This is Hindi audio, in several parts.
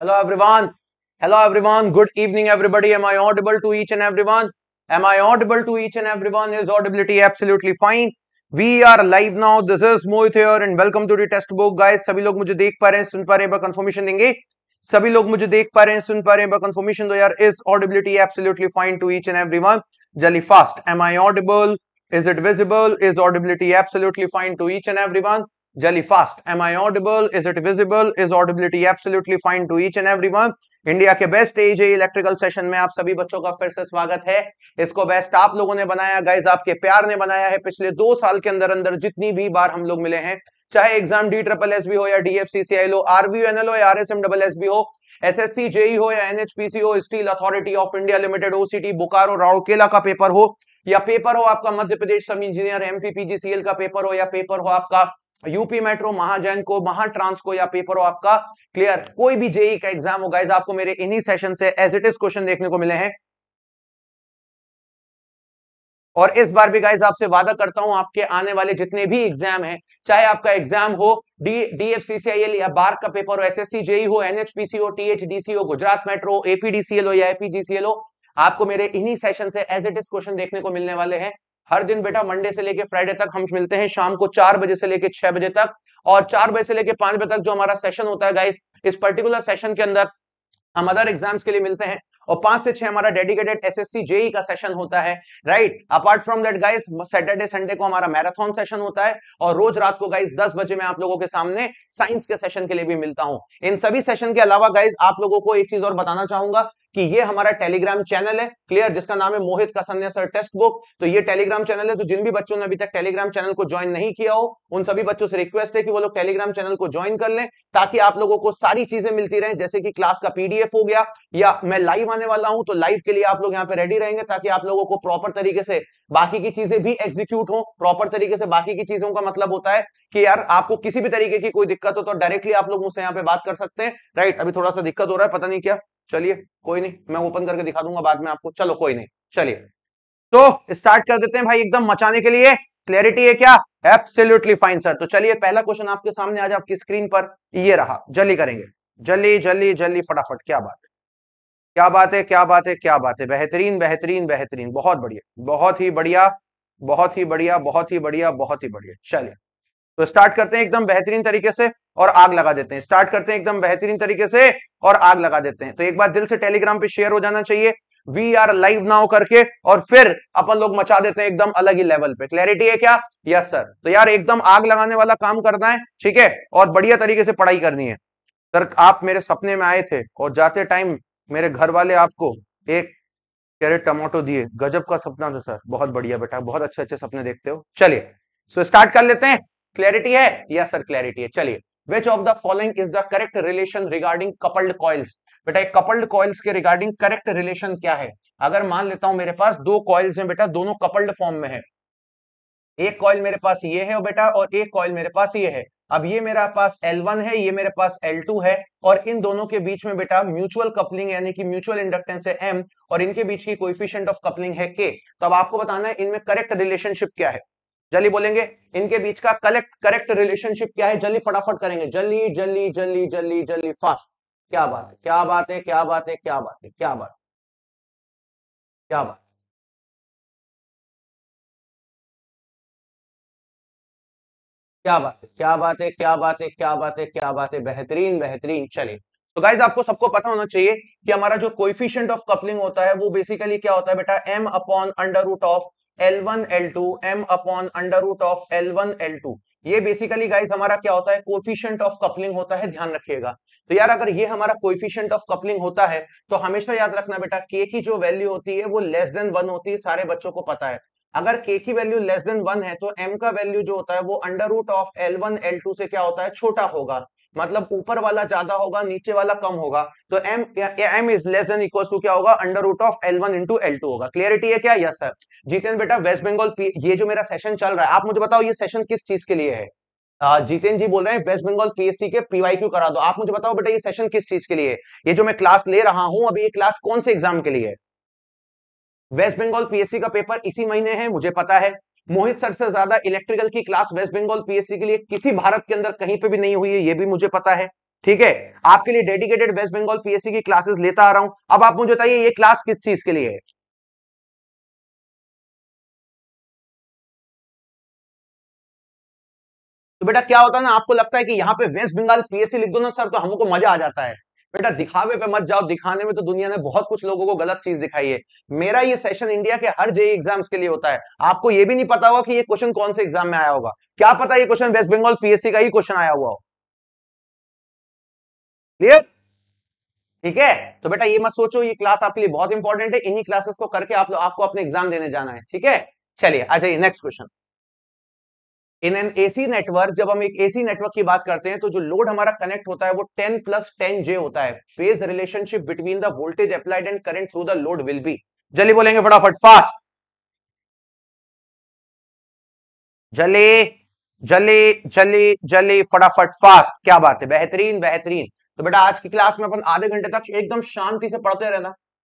Hello everyone. Hello everyone. Good evening everybody. Am I audible to each and everyone? Am I audible to each and everyone? Is audibility absolutely fine? We are live now. This is Mohit here and welcome to the test book guys. Sabhi log mujhe dekh pa rahe hain, sun pa rahe hain, confirmation denge. Sabhi log mujhe dekh pa rahe hain, sun pa rahe hain, confirmation do yaar. Is audibility absolutely fine to each and everyone? Jali fast. Am I audible? Is it visible? Is audibility absolutely fine to each and everyone? Jelly fast. Am I audible? Is it visible? Is audibility absolutely fine to each and everyone? India के बेस्ट एज इलेक्ट्रिकल सेशन में आप सभी बच्चों का फिर से स्वागत है इसको बेस्ट आप लोगों ने बनाया गाइज आपके प्यार ने बनाया है पिछले दो साल के अंदर अंदर जितनी भी बार हम लोग मिले हैं चाहे exam D triple S B हो या लो हो आरवीयू एनएल e हो या एम डबल एस बी हो एस एस सी जेई हो या एनएचपीसी हो steel authority of India limited OCT Bokaro Rourkela का पेपर हो या पेपर हो आपका मध्य प्रदेश सब इंजीनियर एमपीपीजीसीएल का पेपर हो या पेपर हो आपका यूपी मेट्रो महाजैन को महाट्रांस को या पेपर हो आपका क्लियर कोई भी जेई का एग्जाम हो गाइज आपको मेरे इन्हीं सेशन से एज इट इज क्वेश्चन देखने को मिले हैं और इस बार भी गाइज आपसे वादा करता हूं आपके आने वाले जितने भी एग्जाम हैं चाहे आपका एग्जाम हो डी डीएफसीसीआईएल या बार का पेपर हो एसएससी जेई हो एनएचपीसी हो टीएचडीसी हो गुजरात मेट्रो एपीडीसीएल हो या एपीजीसीएल हो आपको मेरे इन्हीं सेशन से एज इट इज क्वेश्चन देखने को मिलने वाले हैं हर दिन बेटा मंडे से लेके फ्राइडे तक हम मिलते हैं शाम को चार बजे से लेके छह बजे तक और चार बजे से लेके पांच बजे तक जो हमारा सेशन होता है गाइस इस पर्टिकुलर सेशन के अंदर हम अदर एग्जाम्स के लिए मिलते हैं और पांच से छह हमारा डेडिकेटेड एसएससी जेई का सेशन होता है right apart from that guys Saturday Sunday को हमारा मैराथन सेशन होता है और रोज रात को गाइस दस बजे मैं आप लोगों के सामने साइंस के सेशन के लिए भी मिलता हूं इन सभी सेशन के अलावा गाइस आप लोगों को एक चीज और बताना चाहूंगा कि ये हमारा टेलीग्राम चैनल है क्लियर जिसका नाम है Mohit Kasanya sir test book तो ये टेलीग्राम चैनल है तो जिन भी बच्चों ने अभी तक टेलीग्राम चैनल को ज्वाइन नहीं किया हो उन सभी बच्चों से रिक्वेस्ट है कि वो लोग टेलीग्राम चैनल को ज्वाइन कर लें ताकि आप लोगों को सारी चीजें मिलती रहे जैसे कि क्लास का पीडीएफ हो गया या मैं लाइव आने वाला हूं तो लाइव के लिए आप लोग यहाँ पे रेडी रहेंगे ताकि आप लोगों को प्रॉपर तरीके से बाकी की चीजें भी एग्जीक्यूट हो प्रॉपर तरीके से बाकी की चीजों का मतलब होता है कि यार आपको किसी भी तरीके की कोई दिक्कत हो तो डायरेक्टली आप लोग मुझसे यहाँ पे बात कर सकते हैं राइट अभी थोड़ा सा दिक्कत हो रहा है पता नहीं क्या चलिए कोई नहीं मैं ओपन करके दिखा दूंगा बाद में आपको चलो कोई नहीं चलिए तो स्टार्ट कर देते हैं भाई एकदम मचाने के लिए क्लैरिटी है क्या एब्सोल्युटली फाइन सर तो चलिए पहला क्वेश्चन आपके सामने आज आपकी स्क्रीन पर ये रहा जल्दी करेंगे जल्दी जल्दी जल्दी फटाफट क्या बात है क्या बात है क्या बात है क्या बात है बेहतरीन बेहतरीन बेहतरीन बहुत बढ़िया बहुत ही बढ़िया बहुत ही बढ़िया बहुत ही बढ़िया बहुत ही बढ़िया चलिए तो स्टार्ट करते हैं एकदम बेहतरीन तरीके से और आग लगा देते हैं स्टार्ट करते हैं एकदम बेहतरीन तरीके से और आग लगा देते हैं तो एक बार दिल से टेलीग्राम पे शेयर हो जाना चाहिए वी आर लाइव नाउ करके और फिर अपन लोग मचा देते हैं एकदम अलग ही लेवल पे क्लैरिटी है क्या यस सर तो यार एकदम आग लगाने वाला काम करना है ठीक है और बढ़िया तरीके से पढ़ाई करनी है सर आप मेरे सपने में आए थे और जाते टाइम मेरे घर वाले आपको एक कैरेट टमाटो दिए गजब का सपना था सर बहुत बढ़िया बेटा बहुत अच्छे अच्छे सपने देखते हो चलिए सो स्टार्ट कर लेते हैं क्लैरिटी है यस सर क्लैरिटी है चलिए which of the following is the correct relation regarding coupled coils बेटा कपल्ड कॉइल्स के रिगार्डिंग करेक्ट रिलेशन क्या है अगर मान लेता हूं मेरे पास दो कॉइल्स हैं बेटा दोनों कपल्ड फॉर्म में है एक कॉइल मेरे पास ये है बेटा और एक कॉइल मेरे पास ये है अब ये मेरा पास L1 है ये मेरे पास L2 है और इन दोनों के बीच में बेटा म्यूचुअल कपलिंग यानी कि म्यूचुअल इंडक्टेंस है M और इनके बीच की कोइफिशिएंट ऑफ कपलिंग है K तो अब आपको बताना है इनमें करेक्ट रिलेशनशिप क्या है जल्दी बोलेंगे इनके बीच का कलेक्ट करेक्ट रिलेशनशिप क्या है जल्दी फटाफट करेंगे जल्दी जल्दी जल्दी जल्दी जल्दी फास्ट क्या बात है क्या बात है क्या बात है क्या बात है क्या बात क्या बात क्या बात है क्या बात है क्या बात है क्या बात है क्या बात है बेहतरीन बेहतरीन चले तो गाइज आपको सबको पता होना चाहिए कि हमारा जो कोइफिशियंट ऑफ कपलिंग होता है वो बेसिकली क्या होता है बेटा M upon under root of L one L two M upon under root of L one L two ये बेसिकली गाइज हमारा क्या होता है कोफिशियंट ऑफ कपलिंग होता है ध्यान रखिएगा तो यार अगर ये हमारा कोफिशियंट ऑफ कपलिंग होता है तो हमेशा याद रखना बेटा के की जो वैल्यू होती है वो लेस देन वन होती है सारे बच्चों को पता है अगर के की वैल्यू लेस देन वन है तो एम का वैल्यू जो होता है वो under root of L one L two से क्या होता है छोटा होगा मतलब ऊपर वाला ज्यादा होगा नीचे वाला कम होगा तो m m is less than equal to क्या होगा under root of L one into L two होगा क्लियरिटी है क्या यस सर जीतेन बेटा वेस्ट बंगाल ये जो मेरा सेशन चल रहा है आप मुझे बताओ ये सेशन किस चीज के लिए है जीतेन जी बोल रहे हैं वेस्ट बंगाल पीएससी के पीवाईक्यू करा दो आप मुझे बताओ बेटा ये सेशन किस चीज के लिए ये जो मैं क्लास ले रहा हूं अभी ये क्लास कौन से एग्जाम के लिए वेस्ट बंगाल पीएससी का पेपर इसी महीने है मुझे पता है मोहित सर से ज्यादा इलेक्ट्रिकल की क्लास वेस्ट बंगाल पीएससी के लिए किसी भारत के अंदर कहीं पे भी नहीं हुई है ये भी मुझे पता है ठीक है आपके लिए डेडिकेटेड वेस्ट बंगाल पीएससी की क्लासेस लेता आ रहा हूं अब आप मुझे बताइए ये क्लास किस चीज के लिए है तो बेटा क्या होता है ना आपको लगता है कि यहाँ पे वेस्ट बंगाल पीएससी लिख दो ना सर तो हमको मजा आ जाता है बेटा दिखावे पे मत जाओ दिखाने में तो दुनिया ने बहुत कुछ लोगों को गलत चीज दिखाई है मेरा ये सेशन इंडिया के हर जेई एग्जाम्स e के लिए होता है आपको ये भी नहीं पता होगा कि ये क्वेश्चन कौन से एग्जाम में आया होगा क्या पता ये क्वेश्चन वेस्ट बंगाल पीएससी का ही क्वेश्चन आया हुआ हो क्लियर ठीक है तो बेटा ये मत सोचो ये क्लास आपके लिए बहुत इंपॉर्टेंट है इन्हीं क्लासेस को करके आप लोग आपको अपने एग्जाम देने जाना है ठीक है चलिए आ जाइए next question in an AC network जब हम एक एसी नेटवर्क की बात करते हैं तो जो लोड हमारा कनेक्ट होता है वो 10 प्लस 10 जे होता है phase relationship between the voltage applied and current through the load will be जल्दी बोलेंगे फटाफट फास्ट जले जले जले जले फटाफट फास्ट क्या बात है बेहतरीन बेहतरीन तो बेटा आज की क्लास में अपन आधे घंटे तक एकदम शांति से पढ़ते रहना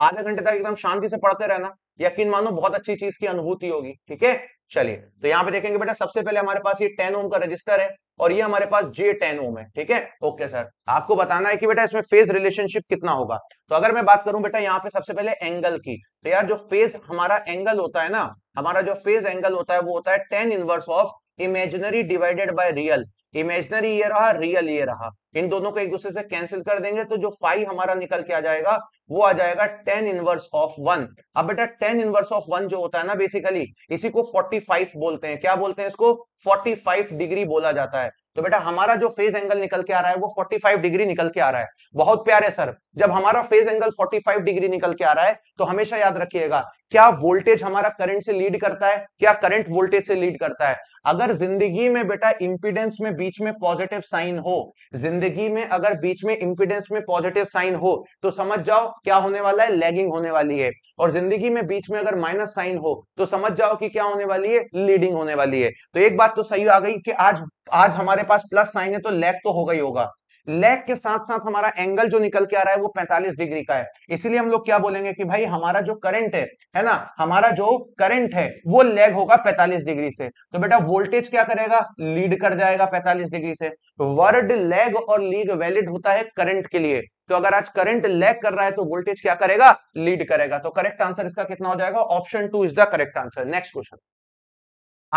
आधे घंटे तक एकदम शांति से पढ़ते रहना यकीन मानो बहुत अच्छी चीज की अनुभूति होगी ठीक है चलिए तो यहाँ पे देखेंगे बेटा सबसे पहले हमारे पास ये टेन ओम का रजिस्टर है और ये हमारे पास जे टेन ओम है ठीक है ओके सर आपको बताना है कि बेटा इसमें फेज रिलेशनशिप कितना होगा तो अगर मैं बात करूं बेटा यहाँ पे सबसे पहले एंगल की तो यार जो फेज हमारा एंगल होता है ना हमारा जो फेज एंगल होता है वो होता है tan inverse of imaginary divided by real imaginary ये रहा रियल ये रहा इन दोनों को एक दूसरे से कैंसिल कर देंगे तो जो फाइव हमारा निकल के आ जाएगा वो आ जाएगा टेन इनवर्स ऑफ वन अब बेटा टेन इनवर्स ऑफ वन जो होता है ना बेसिकली इसी को फोर्टी फाइव बोलते हैं क्या बोलते हैं इसको फोर्टी फाइव डिग्री बोला जाता है तो बेटा हमारा जो फेज एंगल निकल के आ रहा है वो 45 डिग्री निकल के आ रहा है बहुत प्यारे सर जब हमारा फेज एंगल 45 डिग्री निकल के आ रहा है तो हमेशा याद रखिएगा क्या वोल्टेज हमारा करंट से लीड करता है क्या करंट वोल्टेज से लीड करता है अगर जिंदगी में बेटा इंपीडेंस में बीच में पॉजिटिव साइन हो जिंदगी में अगर बीच में इंपीडेंस में पॉजिटिव साइन हो तो समझ जाओ क्या होने वाला है लैगिंग होने वाली है और जिंदगी में बीच में अगर माइनस साइन हो तो समझ जाओ कि क्या होने वाली है लीडिंग होने वाली है तो एक बात तो सही आ गई कि आज आज हमारे पास प्लस साइन है तो लैग तो होगा ही होगा लेग के साथ साथ हमारा एंगल जो निकल के आ रहा है वो 45 डिग्री का है इसीलिए हम लोग क्या बोलेंगे कि भाई हमारा जो करंट है है ना हमारा जो करंट है वो लेग होगा 45 डिग्री से तो बेटा वोल्टेज क्या करेगा लीड कर जाएगा 45 डिग्री से वर्ड लेग और लीग वैलिड होता है करंट के लिए तो अगर आज करंट लेग कर रहा है तो वोल्टेज क्या करेगा लीड करेगा तो करेक्ट आंसर इसका कितना हो जाएगा option two is the correct answer next question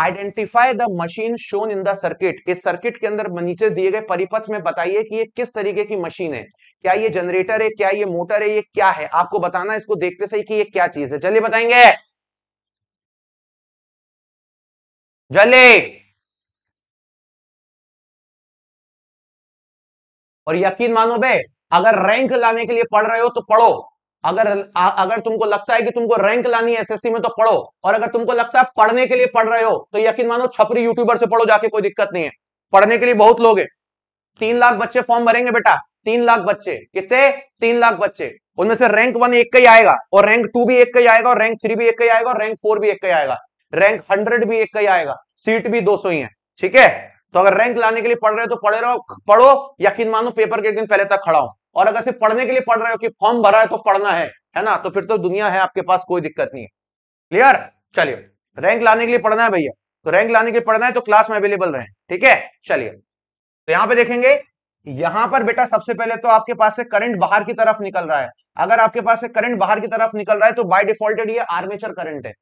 identify the machine shown in the circuit इस सर्किट के अंदर नीचे दिए गए परिपथ में बताइए कि ये किस तरीके की मशीन है क्या ये जनरेटर है क्या ये मोटर है ये क्या है आपको बताना इसको देखते सही कि ये क्या चीज है चलिए बताएंगे जल्दी और यकीन मानो बे अगर रैंक लाने के लिए पढ़ रहे हो तो पढ़ो अगर आ, अगर तुमको लगता है कि तुमको रैंक लानी है एसएससी में तो पढ़ो और अगर तुमको लगता है पढ़ने के लिए पढ़ रहे हो तो यकीन मानो छपरी यूट्यूबर से पढ़ो जाके कोई दिक्कत नहीं है पढ़ने के लिए बहुत लोग हैं तीन लाख बच्चे फॉर्म भरेंगे बेटा तीन लाख बच्चे कितने तीन लाख बच्चे उनमें से रैंक वन एक का ही आएगा और रैंक टू भी एक का ही आएगा और रैंक थ्री भी एक का ही आएगा और रैंक फोर भी एक का ही आएगा रैंक हंड्रेड भी एक का ही आएगा सीट भी दो ही है ठीक है तो अगर रैंक लाने के लिए पढ़ रहे हो तो पढ़े रहो पढ़ो यकीन मानो पेपर के एक दिन पहले तक खड़ा हो और अगर सिर्फ पढ़ने के लिए पढ़ रहे हो कि फॉर्म भरा है तो पढ़ना है है ना तो फिर तो दुनिया है आपके पास कोई दिक्कत नहीं है क्लियर चलिए रैंक लाने के लिए पढ़ना है भैया तो रैंक लाने के लिए पढ़ना है तो क्लास में अवेलेबल रहे ठीक है चलिए तो यहाँ पे देखेंगे यहां पर बेटा सबसे पहले तो आपके पास से करंट बाहर की तरफ निकल रहा है अगर आपके पास से करंट बाहर की तरफ निकल रहा है तो बाय डिफॉल्टेड ये आर्मेचर करंट है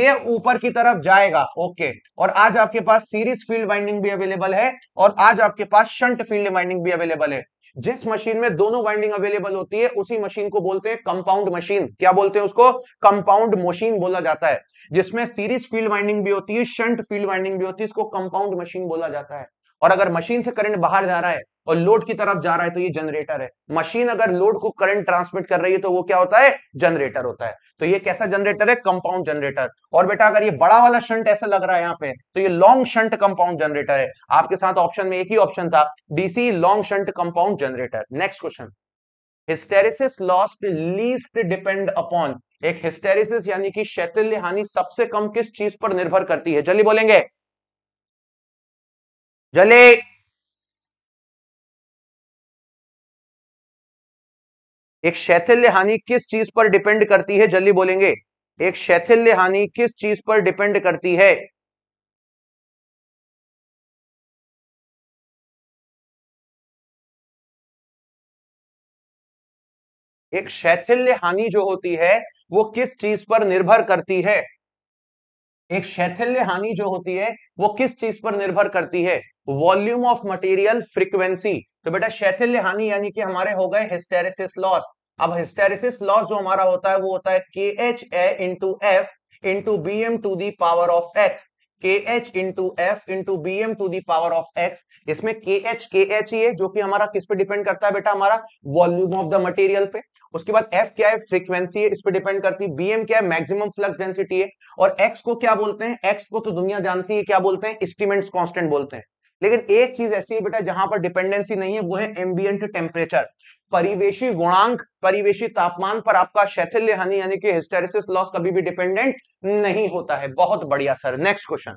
ये ऊपर की तरफ जाएगा ओके और आज आपके पास सीरीज फील्ड वाइंडिंग भी अवेलेबल है और आज आपके पास शंट फील्ड वाइंडिंग भी अवेलेबल है जिस मशीन में दोनों वाइंडिंग अवेलेबल होती है उसी मशीन को बोलते हैं कंपाउंड मशीन क्या बोलते हैं उसको कंपाउंड मशीन बोला जाता है जिसमें सीरीज फील्ड वाइंडिंग भी होती है शंट फील्ड वाइंडिंग भी होती है इसको कंपाउंड मशीन बोला जाता है और अगर मशीन से करंट बाहर जा रहा है और लोड की तरफ जा रहा है तो ये जनरेटर है मशीन अगर लोड को करंट ट्रांसमिट कर रही है तो वो क्या होता है जनरेटर होता है तो ये कैसा जनरेटर है कंपाउंड जनरेटर और बेटा अगर ये बड़ा वाला शंट ऐसा लग रहा है यहाँ पे तो ये लॉन्ग शंट कंपाउंड जनरेटर है आपके साथ ऑप्शन में एक ही ऑप्शन था DC long shunt compound generator next question hysteresis lost least depend upon एक हिस्टेरिसिस यानी कि शैतल्य हानि सबसे कम किस चीज पर निर्भर करती है जल्दी बोलेंगे जले एक शैथिल्य हानि किस चीज पर डिपेंड करती है जल्दी बोलेंगे एक शैथिल्य हानि किस चीज पर डिपेंड करती है एक शैथिल्य हानि जो होती है वो किस चीज पर निर्भर करती है एक शैथिल्य हानि जो होती है वो किस चीज पर निर्भर करती है वॉल्यूम ऑफ मटेरियल फ्रीक्वेंसी तो बेटा शैथिल्य हानि यानी कि हमारे हो गए हिस्टेरिस लॉस अब हिस्टेरिसिस लॉस जो हमारा होता है वो होता है K H A into F into B M to the power of X K H into F into B M to the power of X इसमें के एच के एच ही है जो कि हमारा किस पे डिपेंड करता है बेटा हमारा वॉल्यूम ऑफ द मटेरियल पे उसके बाद एफ क्या है फ्रीक्वेंसी है इस पर डिपेंड करती है बीएम क्या है मैक्सिमम फ्लक्स डेंसिटी है और एक्स को क्या बोलते हैं एक्स को तो दुनिया जानती है क्या बोलते हैं स्टीमेंट्स कॉन्स्टेंट बोलते हैं लेकिन एक चीज ऐसी है बेटा जहां पर डिपेंडेंसी नहीं है वो है एम्बियंट टेम्परेचर परिवेशी गुणांक परिवेशी तापमान पर आपका शैथिल्य हानि यानी कि हिस्टेरिसिस लॉस कभी भी डिपेंडेंट नहीं होता है बहुत बढ़िया sir next question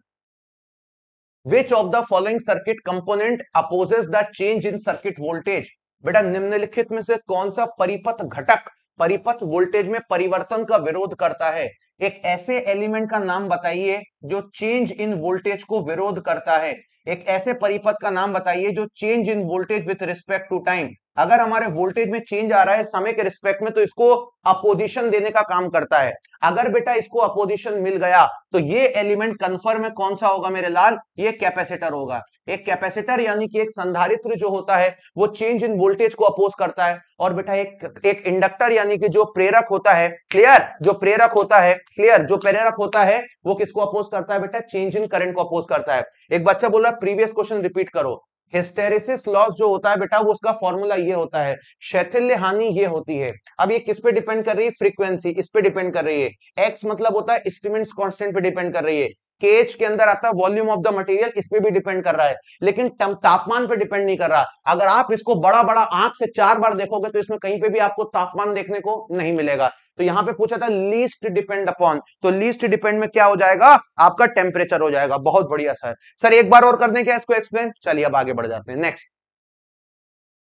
which of the following circuit component opposes the change in circuit voltage बेटा निम्नलिखित में से कौन सा परिपथ घटक परिपथ वोल्टेज में परिवर्तन का विरोध करता है एक ऐसे एलिमेंट का नाम बताइए जो चेंज इन वोल्टेज को विरोध करता है एक ऐसे परिपथ का नाम बताइए जो change in voltage with respect to time अगर हमारे वोल्टेज में चेंज आ रहा है समय के रिस्पेक्ट में तो इसको अपोजिशन देने का काम करता है अगर बेटा इसको अपोजिशन मिल गया तो ये एलिमेंट कंफर्म है कौन सा होगा मेरे लाल ये कैपेसिटर होगा एक कैपेसिटर यानी कि एक संधारित्र जो होता है वो चेंज इन वोल्टेज को अपोज करता है और बेटा एक एक इंडक्टर यानी कि जो प्रेरक होता है क्लियर जो प्रेरक होता है क्लियर जो प्रेरक होता है वो किसको अपोज करता है बेटा चेंज इन करंट को अपोज करता है एक बच्चा बोला प्रीवियस क्वेश्चन रिपीट करो हिस्टेरिसिस लॉस जो होता है बेटा वो उसका फॉर्मूला ये होता है शैथिल्य हानि ये होती है अब ये किस पे डिपेंड कर रही है फ्रीक्वेंसी इस पे डिपेंड कर रही है एक्स मतलब होता है इंस्ट्रूमेंट्स कांस्टेंट पे डिपेंड कर रही है केज के अंदर आता है वॉल्यूम ऑफ द मटेरियल इस पर भी डिपेंड कर रहा है लेकिन तापमान पे डिपेंड नहीं कर रहा अगर आप इसको बड़ा बड़ा आंख से चार बार देखोगे तो इसमें कहीं पे भी आपको तापमान देखने को नहीं मिलेगा तो यहां पे पूछा था लीस्ट डिपेंड अपॉन तो लीस्ट डिपेंड में क्या हो जाएगा आपका टेम्परेचर हो जाएगा बहुत बढ़िया सर सर एक बार और कर दें क्या इसको एक्सप्लेन चलिए अब आगे बढ़ जाते हैं next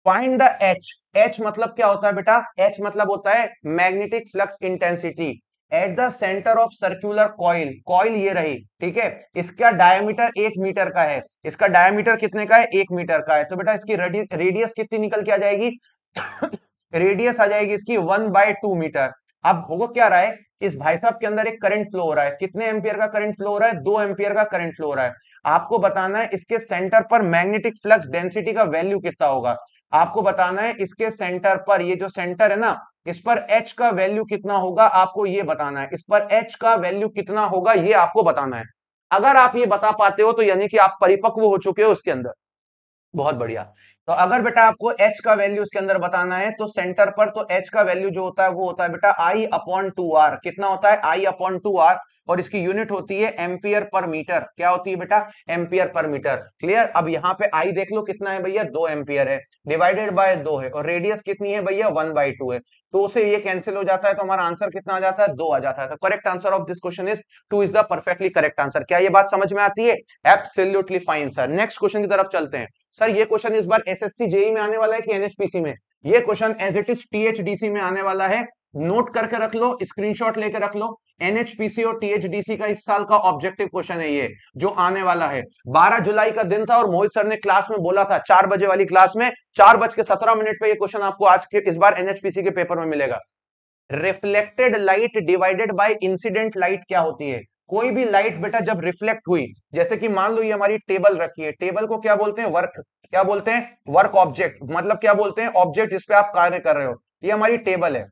find the H H मतलब क्या होता है बेटा एच मतलब होता है magnetic flux intensity at the centre of circular coil coil ये रही ठीक है इसका डायमीटर एक मीटर का है इसका डायमीटर कितने का है एक मीटर का है तो बेटा इसकी रेडियस कितनी निकल के आ जाएगी रेडियस आ जाएगी इसकी वन बाय टू मीटर अब होगा क्या रहा है इस भाई साहब के अंदर एक करंट फ्लो हो रहा है कितने एम्पियर का करंट फ्लो हो रहा है दो एम्पियर का करंट फ्लो हो रहा है आपको बताना है इसके सेंटर पर मैग्नेटिक फ्लक्स डेंसिटी का वैल्यू कितना होगा आपको बताना है इसके सेंटर पर ये जो सेंटर है ना इस पर h का वैल्यू कितना होगा आपको ये बताना है इस पर h का वैल्यू कितना होगा ये आपको बताना है अगर आप ये बता पाते हो तो यानी कि आप परिपक्व हो चुके हो उसके अंदर बहुत बढ़िया तो अगर बेटा आपको एच का वैल्यू उसके अंदर बताना है तो सेंटर पर तो एच का वैल्यू जो होता है वो होता है बेटा आई अपॉन टू आर कितना होता है आई अपॉन टू आर और इसकी यूनिट होती है एम्पियर पर मीटर क्या होती है बेटा एम्पियर पर मीटर क्लियर अब यहाँ पे आई देख लो कितना है भैया दो एम्पियर है डिवाइडेड बाय दो है और रेडियस कितनी है भैया वन बाई टू है तो उसे ये कैंसिल हो जाता है तो हमारा आंसर कितना आ जाता है दो आ जाता है तो correct answer of this question is two is the perfectly correct answer क्या ये बात समझ में आती है absolutely fine sir next question की तरफ चलते हैं सर ये क्वेश्चन इस बार एसएससी जेई e में आने वाला है कि एनएचपीसी में ये question as it is C में आने वाला है नोट करके रख लो स्क्रीनशॉट लेकर रख लो एनएचपीसी और टीएचडीसी का इस साल का ऑब्जेक्टिव क्वेश्चन है ये जो आने वाला है 12 जुलाई का दिन था और मोहित सर ने क्लास में बोला था चार बजे वाली क्लास में चार बज के सत्रह मिनट पर यह क्वेश्चन आपको आज के इस बार एनएचपीसी के पेपर में मिलेगा reflected light divided by incident light क्या होती है कोई भी लाइट बेटा जब रिफ्लेक्ट हुई जैसे कि मान लो ये हमारी टेबल रखी है टेबल को क्या बोलते हैं वर्क क्या बोलते हैं वर्क ऑब्जेक्ट मतलब क्या बोलते हैं ऑब्जेक्ट जिसपे आप कार्य कर रहे हो ये हमारी टेबल है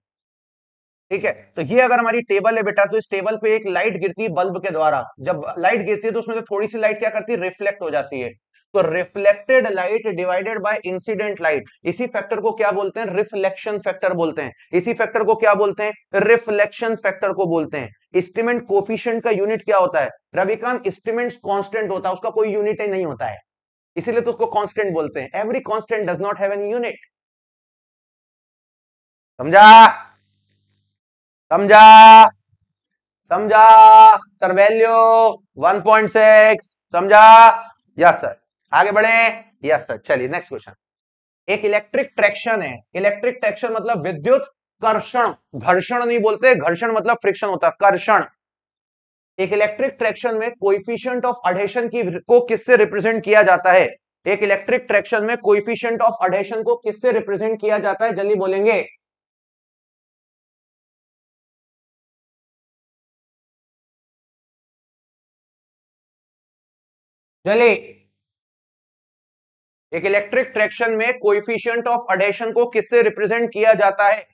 ठीक है तो ये अगर हमारी टेबल है बेटा तो इस टेबल पे एक लाइट गिरती है बल्ब के द्वारा जब लाइट गिरती है तो उसमें से थोड़ी सी लाइट क्या करती है रिफ्लेक्ट हो जाती है तो reflected light divided by incident light इसी फैक्टर को क्या बोलते हैं रिफ्लेक्शन फैक्टर बोलते हैं इसी फैक्टर को क्या बोलते हैं रिफ्लेक्शन फैक्टर को बोलते हैं इस्टिमेंट कोफिशियंट का यूनिट क्या होता है रविकांत इस्टिमेंट कॉन्स्टेंट होता है उसका कोई यूनिट नहीं होता है इसीलिए तो उसको कॉन्स्टेंट बोलते हैं एवरी कॉन्स्टेंट डज नॉट है समझा समझा समझा सर वैल्यू 1.6 समझा यस सर आगे बढ़े यस सर चलिए नेक्स्ट क्वेश्चन एक इलेक्ट्रिक ट्रैक्शन है इलेक्ट्रिक ट्रैक्शन मतलब विद्युत कर्षण घर्षण नहीं बोलते घर्षण मतलब फ्रिक्शन होता है कर्षण एक इलेक्ट्रिक ट्रैक्शन में कोइफिशियंट ऑफ अडेशन की को किससे रिप्रेजेंट किया जाता है एक इलेक्ट्रिक ट्रैक्शन में कोइफिशियंट ऑफ अडेशन को किससे रिप्रेजेंट किया जाता है जल्दी बोलेंगे चले एक इलेक्ट्रिक ट्रैक्शन में कोएफिशिएंट ऑफ अडेशन को किससे रिप्रेजेंट किया जाता है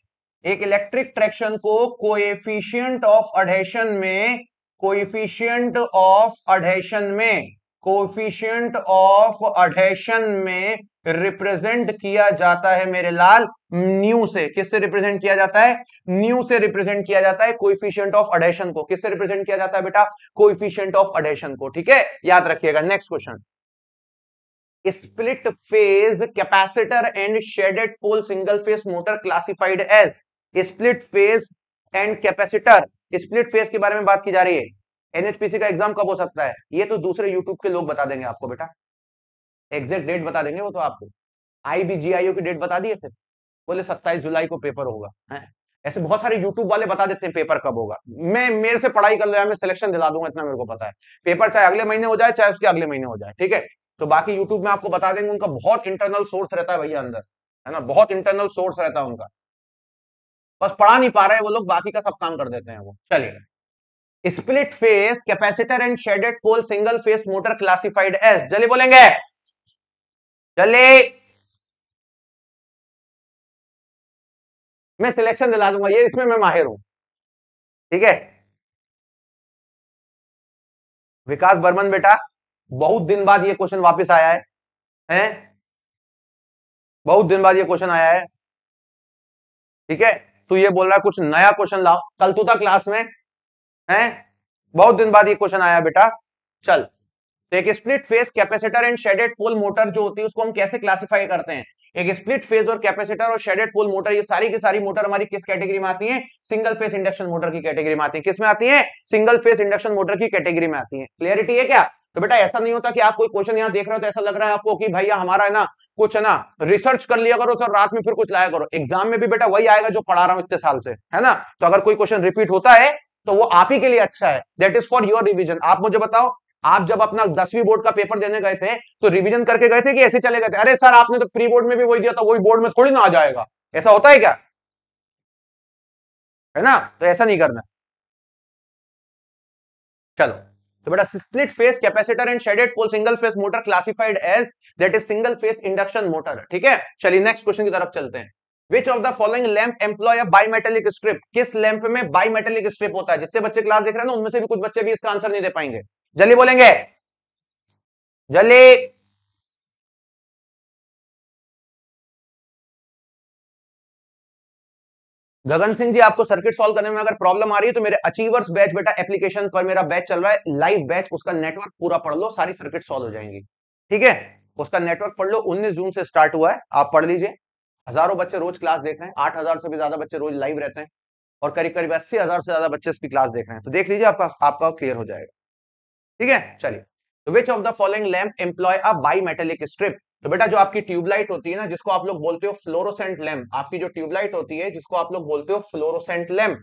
एक इलेक्ट्रिक ट्रैक्शन को कोएफिशिएंट ऑफ अडेशन में कोएफिशिएंट ऑफ अडेशन में कोएफिशिएंट ऑफ अडेशन में रिप्रेजेंट किया जाता है मेरे लाल न्यू से किससे रिप्रेजेंट किया जाता है न्यू से रिप्रेजेंट किया जाता है कोइफिशियंट ऑफ अडेशन को किससे रिप्रेजेंट किया जाता है बेटा कोइफिशियंट ऑफ अडेशन को ठीक है याद रखिएगा next question split phase capacitor and shaded pole single phase motor classified as split phase and capacitor split phase के बारे में बात की जा रही है एनएचपीसी का एग्जाम कब हो सकता है ये तो दूसरे यूट्यूब के लोग बता देंगे आपको बेटा एग्जैक्ट डेट बता देंगे वो तो आपको आई बी जी आई ओ की डेट बता दिए थे बोले सत्ताईस जुलाई को पेपर होगा है ऐसे बहुत सारे यूट्यूब वाले बता देते हैं पेपर कब होगा मैं मेरे से पढ़ाई कर लो या मैं सिलेक्शन दिला दूंगा इतना मेरे को पता है पेपर चाहे अगले महीने हो जाए चाहे उसके अगले महीने हो जाए ठीक है तो बाकी यूट्यूब में आपको बता देंगे उनका बहुत इंटरनल सोर्स रहता है भैया अंदर है ना बहुत इंटरनल सोर्स रहता है उनका बस पढ़ा नहीं पा रहे वो लोग बाकी का सब काम कर देते हैं वो चलिए split phase capacitor and shaded pole single phase motor classified as जल्दी बोलेंगे चले मैं सिलेक्शन दिला दूंगा ये इसमें मैं माहिर हूं ठीक है विकास बर्मन बेटा बहुत दिन बाद ये क्वेश्चन वापस आया है हैं बहुत दिन बाद ये क्वेश्चन आया है ठीक है तू ये बोल रहा है कुछ नया क्वेश्चन लाओ कल तू था क्लास में हैं बहुत दिन बाद ये क्वेश्चन आया बेटा चल तो एक split phase capacitor and shaded pole motor जो होती है उसको हम कैसे क्लासिफाई करते हैं एक स्प्लिट फेज और कैपेसिटर और शेडेड पोल मोटर ये सारी की सारी मोटर हमारी किस कैटेगरी में आती है सिंगल फेस इंडक्शन मोटर की कैटेगरी में आती है किसमें आती है सिंगल फेस इंडक्शन मोटर की कैटेगरी में आती है क्लियरिटी है क्या तो बेटा ऐसा नहीं होता कि आप कोई क्वेश्चन यहाँ देख रहे हो तो ऐसा लग रहा है आपको कि भैया हमारा है ना कुछ ना रिसर्च कर लिया करो सर रात में फिर कुछ लाया करो एग्जाम में भी बेटा वही आएगा जो पढ़ा रहा हूं इतने साल से है ना तो अगर कोई क्वेश्चन रिपीट होता है तो वो आप ही के लिए अच्छा है that is for your revision आप मुझे बताओ आप जब अपना दसवीं बोर्ड का पेपर देने गए थे तो रिवीजन करके गए थे कि ऐसे चले गए थे अरे सर आपने तो प्री बोर्ड में भी वही दिया था वही बोर्ड में थोड़ी ना आ जाएगा ऐसा होता है क्या है ना तो ऐसा नहीं करना चलो तो बेटा split phase capacitor and shaded pole single phase motor classified as that is single phase induction motor ठीक है चलिए नेक्स्ट क्वेश्चन की तरफ चलते हैं which of the following employ employ bimetallic strip किस लैंप में बाइमेटेलिक स्ट्रिप होता है जितने बच्चे क्लास देख रहे हैं ना उनमें से भी कुछ बच्चे भी इसका आंसर नहीं दे पाएंगे जल्दी बोलेंगे जल्दी गगन सिंह जी आपको सर्किट सॉल्व करने में अगर प्रॉब्लम आ रही है तो मेरे अचीवर्स बैच बेटा एप्लीकेशन पर मेरा बैच चल रहा है लाइव बैच उसका नेटवर्क पूरा पढ़ लो सारी सर्किट सॉल्व हो जाएंगी ठीक है उसका नेटवर्क पढ़ लो 19 जून से स्टार्ट हुआ है आप पढ़ लीजिए हजारों बच्चे रोज क्लास देख रहे हैं आठ हजार से भी ज्यादा बच्चे रोज लाइव रहते हैं और करीब करीब अस्सी हजार से ज्यादा बच्चे उसकी क्लास देख रहे हैं तो देख लीजिए आपका आपका क्लियर हो जाएगा ठीक है चलिए तो which of the following lamp employ a bimetallic strip तो बेटा जो आपकी ट्यूबलाइट होती है ना जिसको आप लोग बोलते हो फ्लोरोसेंट लैम्प आपकी जो ट्यूबलाइट होती है जिसको आप लोग बोलते हो फ्लोरोसेंट लैम्प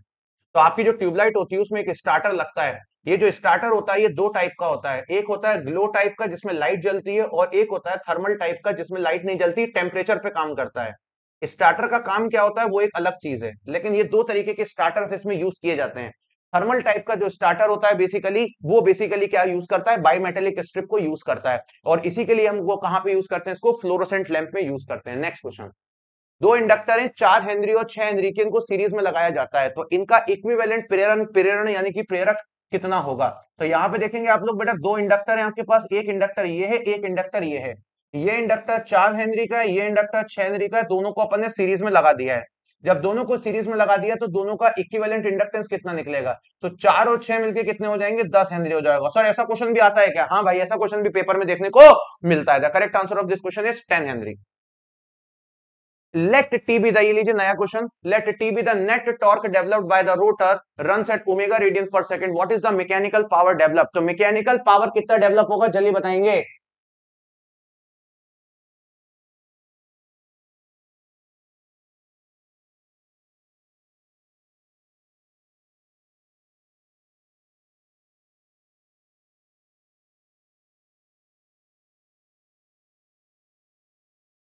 तो आपकी जो ट्यूबलाइट होती है उसमें एक स्टार्टर लगता है ये जो स्टार्टर होता है ये दो टाइप का होता है एक होता है ग्लो टाइप का जिसमें लाइट जलती है और एक होता है थर्मल टाइप का जिसमें लाइट नहीं जलती टेम्परेचर पे काम करता है स्टार्टर का काम क्या होता है वो एक अलग चीज है लेकिन ये दो तरीके के स्टार्टर इसमें यूज किए जाते हैं थर्मल टाइप का जो स्टार्टर होता है बेसिकली वो बेसिकली क्या यूज करता है बायोमेटेलिक स्ट्रिप को यूज करता है और इसी के लिए हम वो कहां पे यूज करते हैं इसको फ्लोरोसेंट लैंप में यूज करते हैं नेक्स्ट क्वेश्चन दो इंडक्टर हैं चार हेनरी और छह हेनरी के इनको सीरीज में लगाया जाता है तो इनका इक्विवेलेंट प्रेरण प्रेरण यानी कि प्रेरक कितना होगा तो यहाँ पे देखेंगे आप लोग बेटा दो इंडक्टर है आपके पास एक इंडक्टर ये है एक इंडक्टर ये है ये इंडक्टर चार हेनरी का है ये इंडक्टर छह हेनरी का है दोनों को अपन ने सीरीज में लगा दिया है जब दोनों को सीरीज में लगा दिया तो दोनों का इक्विवेलेंट इंडक्टेंस कितना निकलेगा तो चार और छह मिलकर कितने हो जाएंगे दस हेनरी हो जाएगा सर ऐसा क्वेश्चन भी आता है क्या हाँ भाई ऐसा क्वेश्चन भी पेपर में देखने को मिलता है correct answer of this question is ten henry let T be the लीजिए नया क्वेश्चन let T be the net torque developed by the rotor run at omega radian per second what is the mechanical power develop तो मैकेनिकल पावर कितना डेवलप होगा जल्दी बताएंगे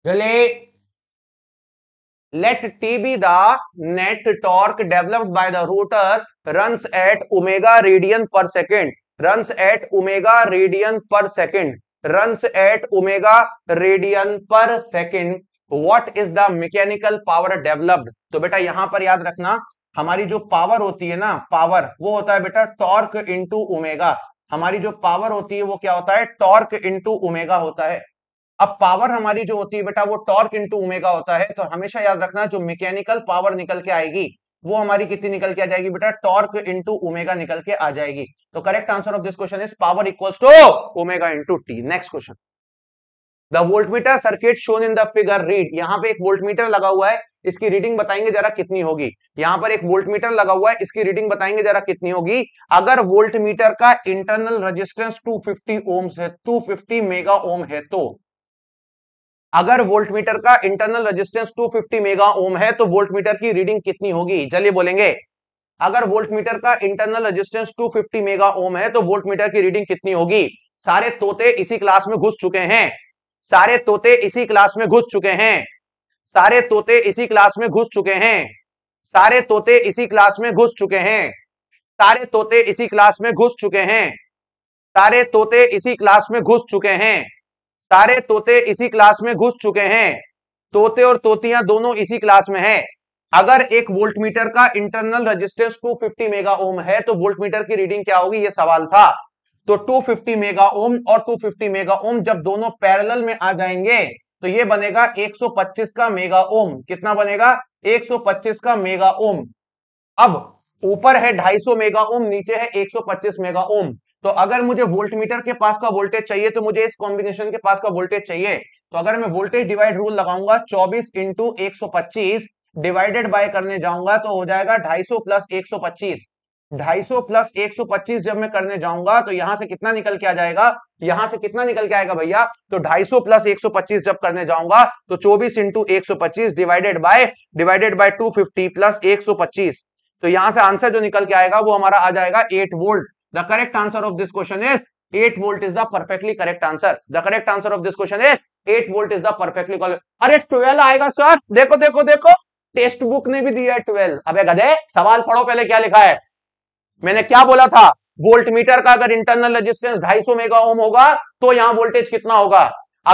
चले let T be the net torque developed by the rotor runs at omega radian per second runs at omega radian per second runs at omega radian per second what is the mechanical power developed तो बेटा यहां पर याद रखना हमारी जो पावर होती है ना पावर वो होता है बेटा टॉर्क इंटू ओमेगा हमारी जो पावर होती है वो क्या होता है टॉर्क इंटू ओमेगा होता है अब पावर हमारी जो होती है बेटा वो टॉर्क इंटू ओमेगा होता है तो हमेशा याद रखना जो मैकेनिकल पावर निकल के आएगी वो हमारी कितनी निकल के आ जाएगी बेटा टॉर्क इंटू ओमेगा निकल के आ जाएगी तो correct answer of this question is power equals to omega into T next question the voltmeter circuit shown in the figure read यहाँ पे एक वोल्टमीटर लगा हुआ है इसकी रीडिंग बताएंगे जरा कितनी होगी यहाँ पर एक वोल्टमीटर लगा हुआ है इसकी रीडिंग बताएंगे जरा कितनी होगी अगर वोल्टमीटर का इंटरनल रेजिस्टेंस 250 ओम्स है 250 मेगा ओम है तो अगर वोल्टमीटर का इंटरनल रेजिस्टेंस 250 मेगा ओम है तो वोल्टमीटर की रीडिंग कितनी होगी चलिए बोलेंगे अगर वोल्टमीटर का इंटरनल रेजिस्टेंस 250 मेगा ओम है तो वोल्टमीटर की रीडिंग कितनी होगी सारे तोते इसी क्लास में घुस चुके हैं सारे तोते इसी क्लास में घुस चुके हैं सारे तोते इसी क्लास में घुस चुके हैं सारे तोते इसी क्लास में घुस चुके हैं सारे तोते इसी क्लास में घुस चुके हैं सारे तोते इसी क्लास में घुस चुके हैं सारे तोते इसी क्लास में घुस चुके हैं तोते और तोतियां दोनों इसी क्लास में हैं अगर एक वोल्टमीटर का इंटरनल रेजिस्टेंस 250 मेगा ओम है तो वोल्टमीटर की रीडिंग क्या होगी ये सवाल था तो 250 मेगा ओम और 250 मेगा ओम जब दोनों पैरेलल में आ जाएंगे तो ये बनेगा 125 का मेगा ओम कितना बनेगा 125 का मेगा ओम अब ऊपर है 250 मेगा ओम नीचे है 125 मेगा ओम तो अगर मुझे वोल्ट मीटर के पास का वोल्टेज चाहिए तो मुझे इस कॉम्बिनेशन के पास का वोल्टेज चाहिए तो अगर मैं वोल्टेज डिवाइड रूल लगाऊंगा 24 इंटू एक डिवाइडेड बाय करने जाऊंगा तो हो जाएगा 250 प्लस 125 प्लस 125 जब मैं करने जाऊंगा तो यहां से कितना निकल के आ जाएगा यहां से कितना निकल के आएगा भैया तो 250 प्लस पच्चीस जब करने जाऊंगा तो 24 इंटू एक divided by divided by fifty plus पच्चीस तो यहां से आंसर जो निकल के आएगा वो हमारा आ जाएगा eight volt The correct answer of this question is 8 volt is the perfectly correct answer. The correct answer of this question is 8 volt is the perfectly correct. अरे 12 आएगा सर देखो देखो देखो टेस्ट बुक ने भी दिया है 12. अबे गधे सवाल पढ़ो पहले क्या लिखा है मैंने क्या बोला था वोल्ट मीटर का अगर इंटरनल रेजिस्टेंस 250 मेगा ओम होगा तो यहां वोल्टेज कितना होगा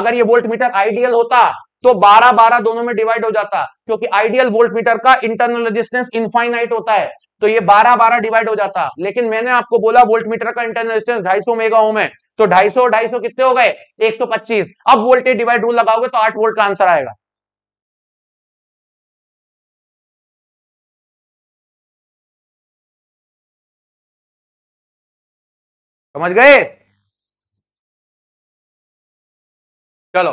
अगर ये वोल्ट मीटर आइडियल होता तो 12 12 दोनों में डिवाइड हो जाता क्योंकि आइडियल वोल्ट मीटर का इंटरनल रेजिस्टेंस इनफाइनाइट होता है तो ये बारह बारह डिवाइड हो जाता लेकिन मैंने आपको बोला वोल्ट मीटर का इंटरनल रेजिस्टेंस ढाई सौ मेगा ओम है तो ढाई सौ ढाई सौ कितने हो गए एक सौ पच्चीस अब वोल्टेज डिवाइड रूल लगाओगे तो आठ वोल्ट का आंसर आएगा समझ गए चलो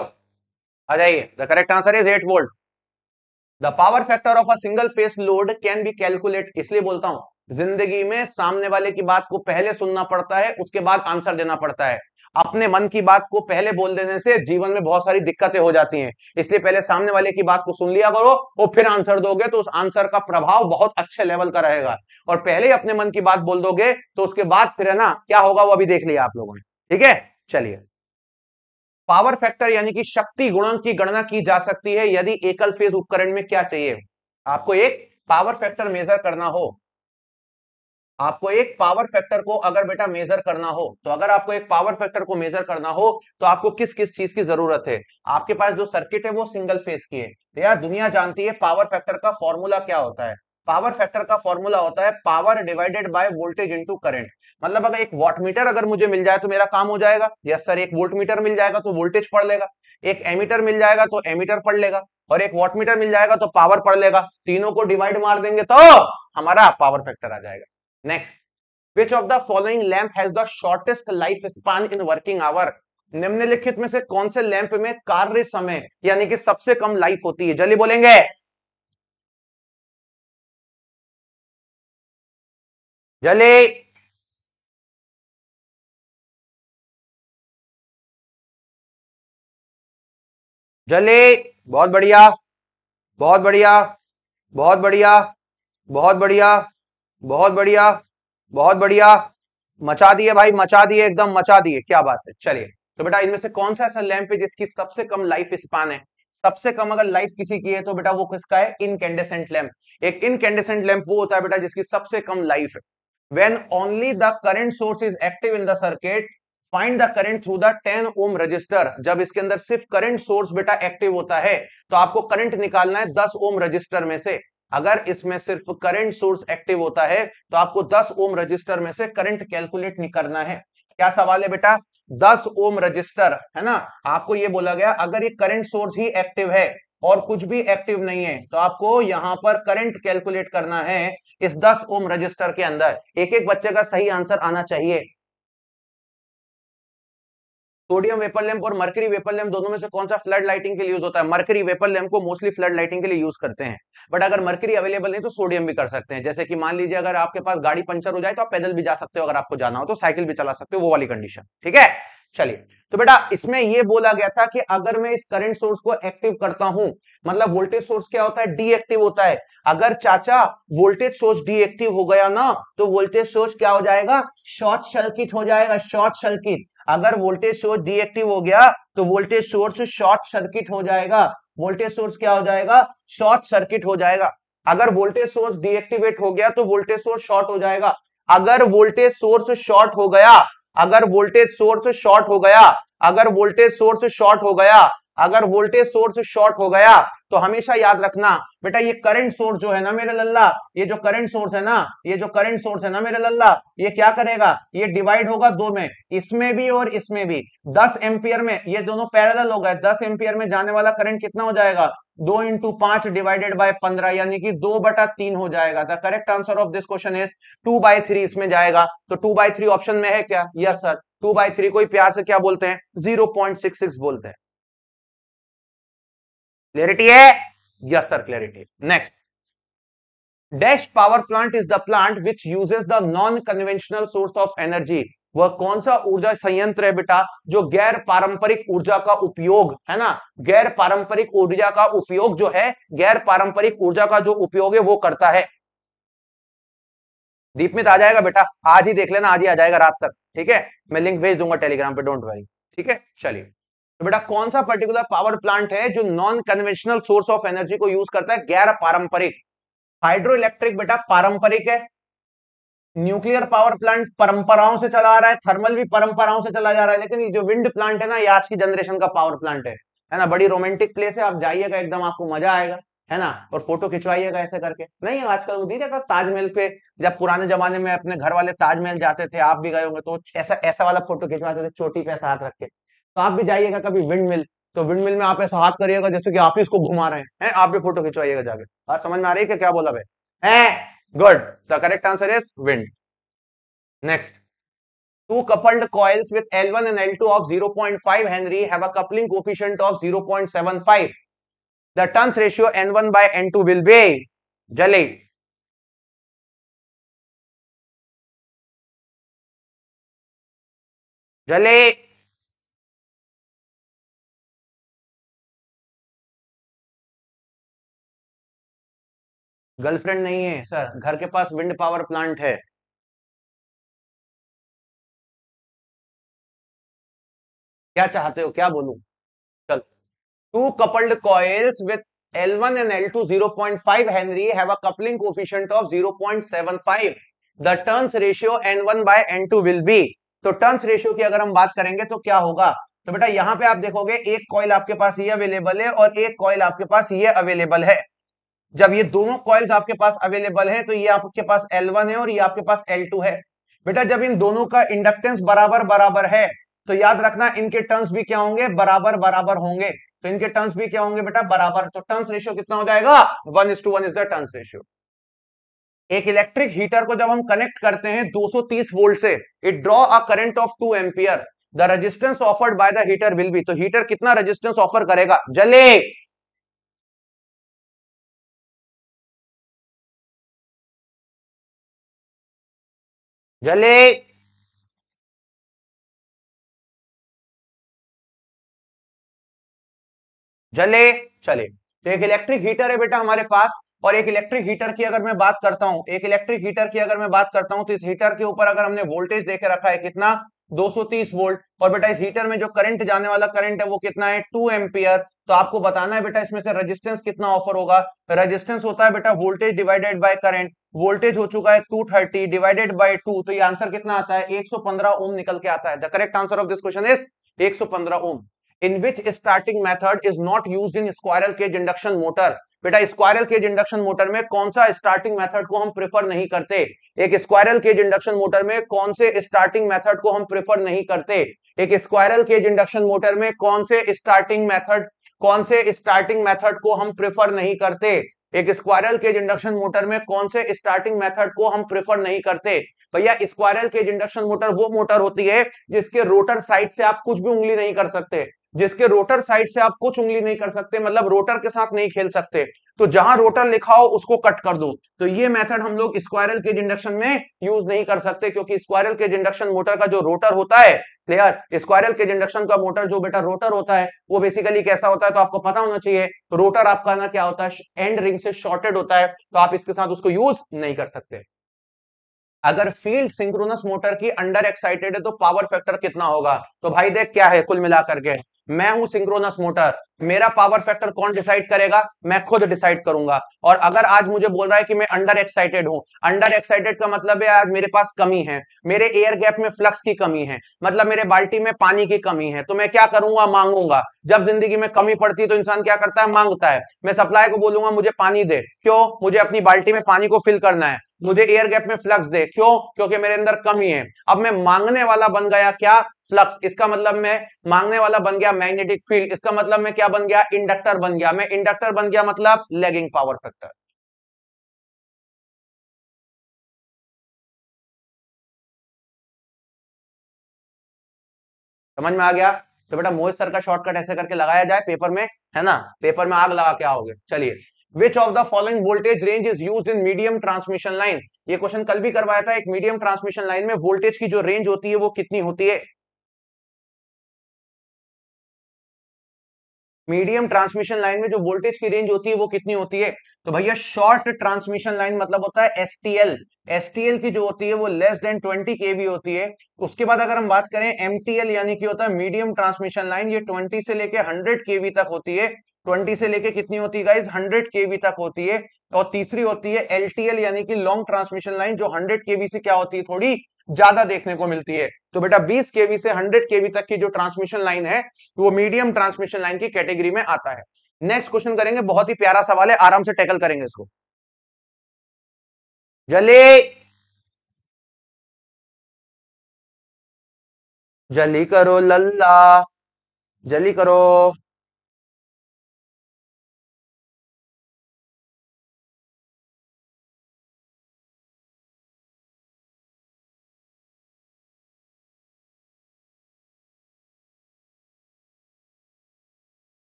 आ जाइए the correct answer is eight volt the power factor of a single phase load can be calculate इसलिए बोलता हूं जिंदगी में सामने वाले की बात को पहले सुनना पड़ता है उसके बाद आंसर देना पड़ता है अपने मन की बात को पहले बोल देने से जीवन में बहुत सारी दिक्कतें हो जाती हैं इसलिए पहले सामने वाले की बात को सुन लिया करो और फिर आंसर दोगे तो उस आंसर का प्रभाव बहुत अच्छे लेवल का रहेगा और पहले ही अपने मन की बात बोल दोगे तो उसके बाद फिर है ना क्या होगा वो अभी देख लिया आप लोगों ने ठीक है चलिए पावर फैक्टर यानी कि शक्ति गुणांक की गणना की जा सकती है यदि एकल फेज उपकरण में क्या चाहिए आपको एक पावर फैक्टर मेजर करना हो आपको एक पावर फैक्टर को अगर बेटा मेजर करना हो तो अगर आपको एक पावर फैक्टर को मेजर करना हो तो आपको किस किस चीज की जरूरत है आपके पास जो सर्किट है वो सिंगल फेज की है तो यार दुनिया जानती है पावर फैक्टर का फॉर्मूला क्या होता है पावर फैक्टर का फॉर्मूला होता है power divided by voltage into current मतलब अगर एक वॉट मीटर अगर मुझे मिल जाए तो मेरा काम हो जाएगा यस सर एक वोल्ट मीटर मिल जाएगा तो वोल्टेज पढ़ लेगा एक एमीटर मिल जाएगा तो एमीटर पढ़ लेगा और एक वॉट मीटर मिल जाएगा तो पावर पढ़ लेगा तीनों को डिवाइड मार देंगे तो हमारा पावर फैक्टर आ जाएगा next which of the following lamp has the shortest life span in working hour निम्नलिखित में से कौन से लैंप में कार्य समय यानी कि सबसे कम लाइफ होती है जल्दी बोलेंगे जले जले बहुत बढ़िया बहुत बढ़िया बहुत बढ़िया बहुत बढ़िया बहुत बढ़िया बहुत बढ़िया मचा दिए भाई मचा दिए एकदम मचा दिए क्या बात है चलिए तो बेटा इनमें से कौन सा ऐसा लैंप है जिसकी सबसे कम लाइफ स्पान है सबसे कम अगर लाइफ किसी की है तो बेटा वो किसका है इनकेंडेसेंट लैम्प एक इनकेंडेसेंट लैंप वो होता है बेटा जिसकी सबसे कम लाइफ है when only the current source is active in the circuit find the current through the 10 ohm resistor जब इसके अंदर सिर्फ करेंट सोर्स बेटा एक्टिव होता है तो आपको करंट निकालना है दस ओम रजिस्टर में से अगर इसमें सिर्फ करंट सोर्स एक्टिव होता है तो आपको 10 ओम रजिस्टर में से करंट कैलकुलेट नहीं करना है क्या सवाल है बेटा 10 ओम रजिस्टर है ना आपको यह बोला गया अगर ये करंट सोर्स ही एक्टिव है और कुछ भी एक्टिव नहीं है तो आपको यहां पर करंट कैलकुलेट करना है इस 10 ओम रजिस्टर के अंदर एक एक बच्चे का सही आंसर आना चाहिए सोडियम वेपर लैम्प और मर्करी वेपर लैम्प दोनों में से कौन सा फ्लड लाइटिंग के लिए यूज होता है मर्करी वेपर लैम्प को मोस्टली फ्लड लाइटिंग के लिए यूज करते हैं बट अगर मर्करी अवेलेबल नहीं तो सोडियम भी कर सकते हैं जैसे कि मान लीजिए अगर आपके पास गाड़ी पंचर हो जाए तो आप पैदल भी जा सकते हो अगर आपको जाना हो तो साइकिल भी चला सकते हो वो वाली कंडीशन ठीक है चलिए तो बेटा इसमें यह बोला गया था कि अगर मैं इस करंट सोर्स को एक्टिव करता हूं मतलब वोल्टेज सोर्स क्या होता है डीएक्टिव होता है अगर चाचा वोल्टेज सोर्स डीएक्टिव हो गया ना तो वोल्टेज सोर्स क्या हो जाएगा शॉर्ट सर्किट हो जाएगा शॉर्ट सर्किट अगर वोल्टेज सोर्स डीएक्टिव हो गया तो वोल्टेज सोर्स शॉर्ट सर्किट हो जाएगा वोल्टेज सोर्स क्या हो जाएगा शॉर्ट सर्किट हो जाएगा अगर वोल्टेज सोर्स डीएक्टिवेट हो गया तो वोल्टेज सोर्स शॉर्ट हो जाएगा अगर वोल्टेज सोर्स शॉर्ट हो गया अगर वोल्टेज सोर्स शॉर्ट हो गया अगर वोल्टेज सोर्स शॉर्ट हो गया अगर वोल्टेज सोर्स शॉर्ट हो गया तो हमेशा याद रखना बेटा ये करंट सोर्स जो है ना मेरे लल्ला ये जो करंट सोर्स है ना ये जो करंट सोर्स है ना मेरे लल्ला ये क्या करेगा ये डिवाइड होगा दो में इसमें भी और इसमें भी दस एम्पियर में ये दोनों पैरेलल हो गए दस एम्पियर में जाने वाला करंट कितना हो जाएगा दो इंटू पांच डिवाइडेड बाय पंद्रह यानी कि दो बटा तीन हो जाएगा the correct answer of this question is two by three इसमें जाएगा तो टू बाय थ्री ऑप्शन में है क्या yes sir two by three को प्यार से क्या बोलते हैं जीरो पॉइंट सिक्स सिक्स बोलते हैं क्लियरिटी है yes sir clarity next dash power plant is the plant which uses the non conventional source of energy वह कौन सा ऊर्जा संयंत्र है बेटा जो गैर पारंपरिक ऊर्जा का उपयोग है ना गैर पारंपरिक ऊर्जा का उपयोग जो है गैर पारंपरिक ऊर्जा का जो उपयोग है वो करता है दीप में आ जाएगा बेटा आज ही देख लेना आज ही आ जाएगा रात तक ठीक है मैं लिंक भेज दूंगा टेलीग्राम पे डोंट वरी ठीक है चलिए तो बेटा कौन सा पर्टिकुलर पावर प्लांट है जो non conventional source of energy को यूज करता है गैर पारंपरिक हाइड्रो इलेक्ट्रिक बेटा पारंपरिक है न्यूक्लियर पावर प्लांट परंपराओं से चला आ रहा है थर्मल भी परंपराओं से चला जा रहा है लेकिन ये जो विंड प्लांट है ना ये आज की जनरेशन का पावर प्लांट है है ना बड़ी रोमांटिक प्लेस है आप जाइएगा एकदम आपको मजा आएगा है ना और फोटो खिंचवाइएगा ऐसे करके नहीं आजकल वो देखा ताजमहल पे जब पुराने जमाने में अपने घर वाले ताजमहल जाते थे आप भी गए होंगे तो ऐसा ऐसा वाला फोटो खिंचवाते थे चोटी पे हाथ रख के तो आप भी जाइएगा कभी विंड मिल तो विंड मिल में आप ऐसा हाथ करिएगा जैसे कि आप ही इसको घुमा रहे हैं आप भी फोटो खिंचवाइएगा जाके और समझ में आ रही है क्या बोला भाई Good. The correct answer is wind. Next. Two coupled coils with L1 and L2 of 0.5 Henry have a coupling coefficient of 0.75. The turns ratio N1 by N2 will be Jale. Jale. Girlfriend नहीं है सर घर के पास विंड पावर प्लांट है क्या चाहते हो क्या बोलू चल two coupled coils with L1 and coupling coefficient of zero point seven five the 0.75. Ratio N one by N two will be तो टर्न्स रेशियो की अगर हम बात करेंगे तो क्या होगा तो बेटा यहां पे आप देखोगे एक कॉइल आपके पास ये अवेलेबल है और एक कॉइल आपके पास ये अवेलेबल है जब ये दोनों कॉइल्स आपके पास अवेलेबल है तो ये आपके पास L1 है और ये आपके पास L2 है बेटा जब इन दोनों का इंडक्टेंस बराबर बराबर है तो याद रखना इनके टर्न्स भी क्या होंगे बराबर बराबर होंगे तो इनके टर्न्स भी क्या होंगे बेटा बराबर तो टर्न्स रेशियो कितना हो जाएगा one is to one is the turns ratio एक इलेक्ट्रिक हीटर को जब हम कनेक्ट करते हैं 230 वोल्ट से it draw a current of 2 ampere the resistance offered by the heater will be तो हीटर कितना रेजिस्टेंस ऑफर करेगा जले जले जले चले तो एक इलेक्ट्रिक हीटर है बेटा हमारे पास और एक इलेक्ट्रिक हीटर की अगर मैं बात करता हूं एक इलेक्ट्रिक हीटर की अगर मैं बात करता हूं तो इस हीटर के ऊपर अगर हमने वोल्टेज देकर रखा है कितना 230 वोल्ट और बेटा इस हीटर में जो करंट जाने वाला करंट है वो कितना है टू एम्पियर तो आपको बताना है बेटा इसमें से रेजिस्टेंस कितना ऑफर होगा रेजिस्टेंस होता है बेटा voltage divided by current voltage हो चुका है two thirty divided by two तो ये आंसर कितना आता है एक सौ पंद्रह ओम निकल के आता है the correct answer of this question is एक सौ पंद्रह ohm in which starting method is not use in squirrel cage induction motor बेटा स्क्वायरल केज इंडक्शन मोटर में कौन सा स्टार्टिंग मेथड को हम प्रेफर नहीं करते एक स्क्वायरल केज इंडक्शन मोटर में कौन से स्टार्टिंग मेथड को हम प्रेफर नहीं करते एक स्क्वायरल केज इंडक्शन मोटर में कौन से स्टार्टिंग मेथड कौन से स्टार्टिंग मेथड को हम प्रेफर नहीं करते एक स्क्वायरल केज इंडक्शन मोटर में कौन से स्टार्टिंग मेथड को हम प्रेफर नहीं करते भैया स्क्वायरल केज इंडक्शन मोटर वो मोटर होती है जिसके रोटर साइड से आप कुछ भी उंगली नहीं कर सकते जिसके रोटर साइड से आप कुछ उंगली नहीं कर सकते मतलब रोटर के साथ नहीं खेल सकते तो जहां रोटर लिखा हो उसको कट कर दो तो ये मेथड हम लोग स्क्वायरल केज इंडक्शन में यूज नहीं कर सकते क्योंकि स्क्वायरल केज इंडक्शन मोटर का जो रोटर होता है क्लियर स्क्वायरल केज इंडक्शन का मोटर जो बेटा रोटर होता है वो बेसिकली कैसा होता है तो आपको पता होना चाहिए रोटर आपका ना क्या होता है एंड रिंग से शॉर्टेड होता है तो आप इसके साथ उसको यूज नहीं कर सकते अगर फील्ड सिंक्रोनस मोटर की अंडर एक्साइटेड है तो पावर फैक्टर कितना होगा तो भाई देख क्या है कुल मिलाकर के मैं हूं सिंक्रोनस मोटर मेरा पावर फैक्टर कौन डिसाइड करेगा मैं खुद डिसाइड करूंगा और अगर आज मुझे बोल रहा है कि मैं अंडर एक्साइटेड हूं अंडर एक्साइटेड का मतलब है आज मेरे पास कमी है मेरे एयर गैप में फ्लक्स की कमी है मतलब मेरे बाल्टी में पानी की कमी है तो मैं क्या करूंगा मांगूंगा जब जिंदगी में कमी पड़ती है तो इंसान क्या करता है मांगता है मैं सप्लाई को बोलूंगा मुझे पानी दे क्यों मुझे अपनी बाल्टी में पानी को फिल करना है मुझे एयर गैप में फ्लक्स दे क्यों क्योंकि मेरे अंदर कमी है अब मैं मांगने वाला बन गया क्या फ्लक्स इसका मतलब मैं मांगने वाला बन गया मैग्नेटिक फील्ड इसका मतलब मैं क्या बन गया इंडक्टर बन गया मैं इंडक्टर बन गया मतलब लेगिंग पावर फैक्टर समझ में आ गया तो बेटा मोहित सर का शॉर्टकट ऐसे करके लगाया जाए पेपर में है ना पेपर में आग लगा के आओगे चलिए which of the following voltage range is use in medium transmission line ये क्वेश्चन कल भी करवाया था एक मीडियम ट्रांसमिशन लाइन में वोल्टेज की जो रेंज होती है वो कितनी होती है मीडियम ट्रांसमिशन लाइन में जो वोल्टेज की रेंज होती है वो कितनी होती है तो भैया शॉर्ट ट्रांसमिशन लाइन मतलब होता है एस टी एल की जो होती है वो लेस देन 20 केवी होती है उसके बाद अगर हम बात करें एम यानी कि होता है मीडियम ट्रांसमिशन लाइन ये 20 से लेके 100 केवी तक होती है 20 से लेके कितनी होती है गाइज 100 केवी तक होती है और तीसरी होती है एलटीएल यानी कि लॉन्ग ट्रांसमिशन लाइन जो 100 केवी से क्या होती है थोड़ी ज्यादा देखने को मिलती है तो बेटा 20 केवी से 100 केवी तक की जो ट्रांसमिशन लाइन है वो मीडियम ट्रांसमिशन लाइन की कैटेगरी में आता है नेक्स्ट क्वेश्चन करेंगे बहुत ही प्यारा सवाल है आराम से टैकल करेंगे इसको जले जली करो लल्ला जली करो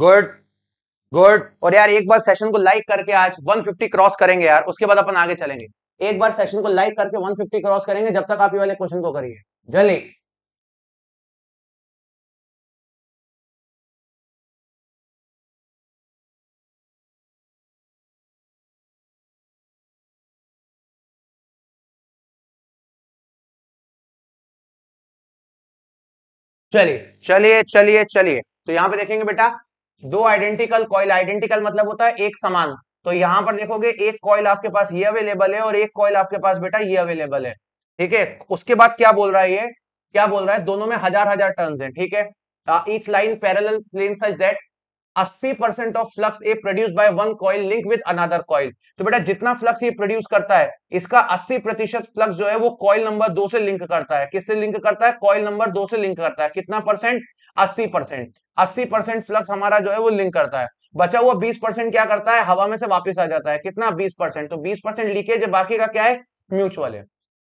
गुड गुड और यार एक बार सेशन को लाइक करके आज 150 क्रॉस करेंगे यार उसके बाद अपन आगे चलेंगे एक बार सेशन को लाइक करके 150 क्रॉस करेंगे जब तक आप ये वाले क्वेश्चन को करिए जल्दी चलिए चलिए चलिए चलिए तो यहां पे देखेंगे बेटा दो आइडेंटिकल कॉइल आइडेंटिकल मतलब होता है एक समान तो यहां पर देखोगे एक कॉइल आपके पास ये अवेलेबल है और एक कॉइल आपके पास बेटा ये अवेलेबल है ठीक है उसके बाद क्या बोल रहा है ये क्या बोल रहा है दोनों में हजार हजार टर्न्स हैं ठीक है each line parallel plane such that 80% percent of flux a produce by one coil link with another coil तो बेटा जितना फ्लक्स ये प्रोड्यूस करता है इसका 80 प्रतिशत फ्लक्स जो है वो कॉइल नंबर दो से लिंक करता है किससे लिंक करता है कॉइल नंबर दो से लिंक करता है कितना परसेंट अस्सी परसेंट अस्सी परसेंट फ्लक्स हमारा जो है वो लिंक करता है बचा हुआ बीस परसेंट क्या करता है हवा में से वापस आ जाता है कितना बीस परसेंट तो बीस परसेंट लीकेज बाकी का क्या है म्यूचुअल है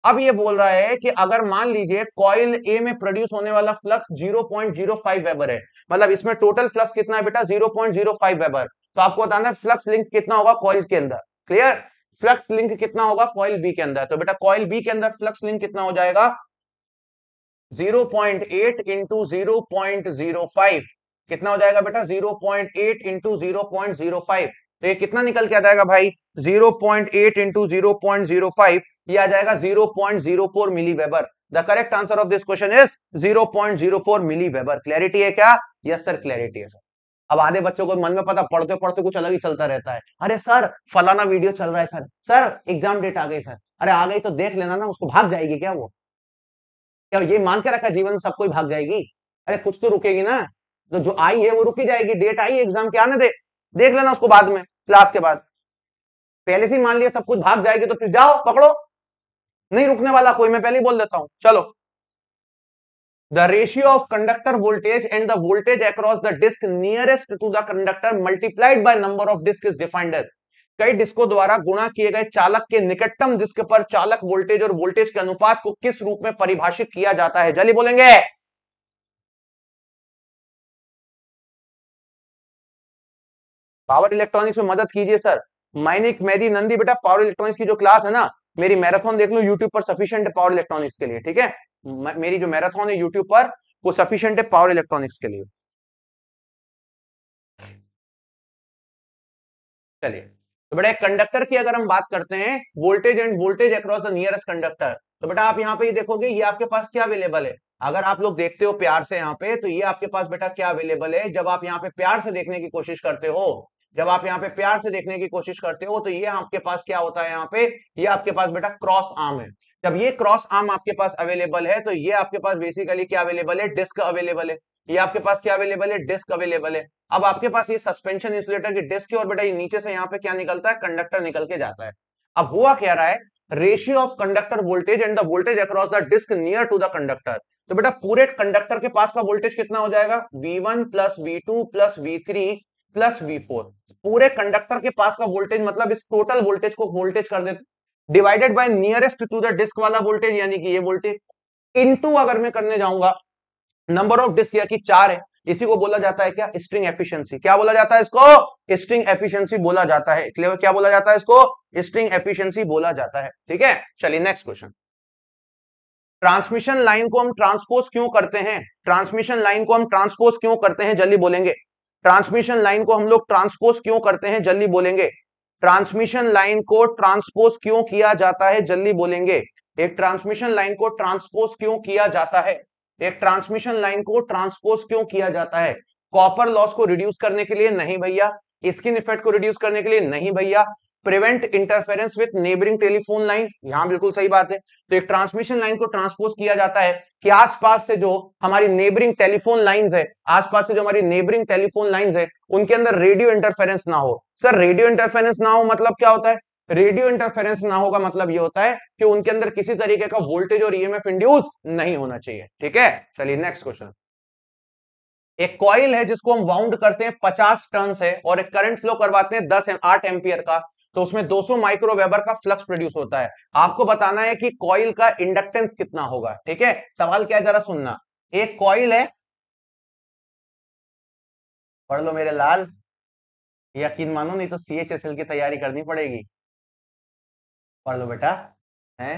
अब ये बोल रहा है कि अगर मान लीजिए कॉइल ए में प्रोड्यूस होने वाला flux zero zero point five weber है मतलब इसमें टोटल फ्लक्स कितना है बेटा zero zero point five weber तो आपको बताना है फ्लक्स लिंक कितना होगा कॉइल के अंदर क्लियर फ्लक्स लिंक कितना होगा कॉइल बी के अंदर तो बेटा कॉइल बी के अंदर फ्लक्स लिंक कितना हो जाएगा zero point eight into zero point zero five कितना हो जाएगा बेटा zero point eight into zero point zero five तो ये कितना निकल के आ जाएगा भाई zero point eight into zero point zero five ये आ जाएगा zero point zero four milli weber the correct answer of this question is zero point zero four milli weber clarity है क्या यस सर क्लैरिटी है सर अब आधे बच्चों को मन में पता पढ़ते पढ़ते कुछ अलग ही चलता रहता है अरे सर फलाना वीडियो चल रहा है सर सर एग्जाम डेट आ गई सर अरे आ गई तो देख लेना ना उसको भाग जाएगी क्या वो क्या ये मान के रखा जीवन में सबको भाग जाएगी अरे कुछ तो रुकेगी ना तो जो आई है वो रुकी जाएगी डेट आई एग्जाम के आने दे देख लेना उसको बाद में क्लास के बाद पहले से मान लिया सब कुछ भाग जाएगी तो फिर जाओ पकड़ो नहीं रुकने वाला कोई मैं पहले ही बोल देता हूं चलो the ratio of conductor voltage and the voltage across the disc nearest to the conductor multiplied by number of disc is defined as कई डिस्को द्वारा गुणा किए गए चालक के निकटतम डिस्क पर चालक वोल्टेज और वोल्टेज के अनुपात को किस रूप में परिभाषित किया जाता है जल्दी बोलेंगे पावर इलेक्ट्रॉनिक्स में मदद कीजिए सर माइनिक मेदी नंदी बेटा पावर इलेक्ट्रॉनिक्स की जो क्लास है ना मेरी मैराथन देख लो यूट्यूब पर सफिशियंट है पावर इलेक्ट्रॉनिक्स के लिए ठीक है मेरी जो मैराथन है यूट्यूब पर वो सफिशियंट है पावर इलेक्ट्रॉनिक्स के लिए चलिए तो बेटा कंडक्टर की अगर हम बात करते हैं voltage and voltage across the nearest conductor तो बेटा आप यहाँ पे ये देखोगे ये आपके पास क्या अवेलेबल है अगर आप लोग देखते हो प्यार से यहाँ पे तो ये आपके पास बेटा क्या अवेलेबल है जब आप यहाँ पे प्यार से देखने की कोशिश करते हो जब आप यहाँ पे प्यार से देखने की कोशिश करते हो तो ये आपके पास क्या होता है यहाँ पे ये आपके पास बेटा क्रॉस आर्म है जब ये क्रॉस आर्म आपके पास अवेलेबल है तो ये आपके पास बेसिकली क्या अवेलेबल है डिस्क अवेलेबल है ये आपके पास क्या अवेलेबल है डिस्क अवेलेबल है अब आपके पास ये सस्पेंशन इंसुलेटर की डिस्क है और बेटा ये नीचे से यहाँ पे क्या निकलता है कंडक्टर निकल के जाता है अब हुआ क्या रहा है ratio of conductor voltage and the voltage across the disc near to the conductor तो बेटा पूरे कंडक्टर के पास का वोल्टेज कितना हो जाएगा V1 one plus V two plus V three plus V four पूरे कंडक्टर के पास का वोल्टेज मतलब इस टोटल वोल्टेज को वोल्टेज कर देते divided by nearest to the disc वाला वोल्टेज यानी कि ये वोल्टेज इनटू अगर मैं करने जाऊंगा नंबर ऑफ डिस्क या कि चार है इसी को बोला जाता है क्या स्ट्रिंग एफिशिएंसी क्या बोला जाता है इसको स्ट्रिंग एफिशिएंसी बोला जाता है क्लियर क्या बोला जाता है इसको स्ट्रिंग एफिशिएंसी बोला जाता है ठीक है चलिए नेक्स्ट क्वेश्चन ट्रांसमिशन लाइन को हम ट्रांसपोज क्यों करते हैं ट्रांसमिशन लाइन को हम ट्रांसपोज क्यों करते हैं जल्दी बोलेंगे ट्रांसमिशन लाइन को हम लोग ट्रांसपोज क्यों करते हैं जल्दी बोलेंगे ट्रांसमिशन लाइन को ट्रांसपोज क्यों किया जाता है जल्दी बोलेंगे एक ट्रांसमिशन लाइन को ट्रांसपोज क्यों किया जाता है एक ट्रांसमिशन लाइन को ट्रांसपोज क्यों किया जाता है कॉपर लॉस को रिड्यूस करने के लिए नहीं भैया स्किन इफेक्ट को रिड्यूस करने के लिए नहीं भैया prevent interference with neighbouring telephone line यहाँ बिल्कुल सही बात है तो एक ट्रांसमिशन लाइन को ट्रांसपोज किया जाता है कि आसपास से जो हमारी नेबरिंग टेलीफोन लाइंस है आसपास से जो हमारी नेबरिंग टेलीफोन लाइंस है उनके अंदर रेडियो इंटरफेरेंस ना हो सर रेडियो इंटरफेरेंस ना हो मतलब क्या होता है रेडियो इंटरफेरेंस ना होगा मतलब ये होता है कि उनके अंदर किसी तरीके का वोल्टेज और ईएमएफ इंड्यूस नहीं होना चाहिए ठीक है चलिए नेक्स्ट क्वेश्चन एक कॉइल है जिसको हम वाउंड करते हैं पचास टर्न है और एक करंट फ्लो करवाते हैं दस आठ एम्पियर का तो उसमें 200 माइक्रोवेबर का फ्लक्स प्रोड्यूस होता है आपको बताना है कि कॉइल का इंडक्टेंस कितना होगा ठीक है सवाल क्या जरा सुनना एक कॉइल है पढ़ लो मेरे लाल यकीन मानो नहीं तो सीएचएसएल की तैयारी करनी पड़ेगी पढ़ लो बेटा है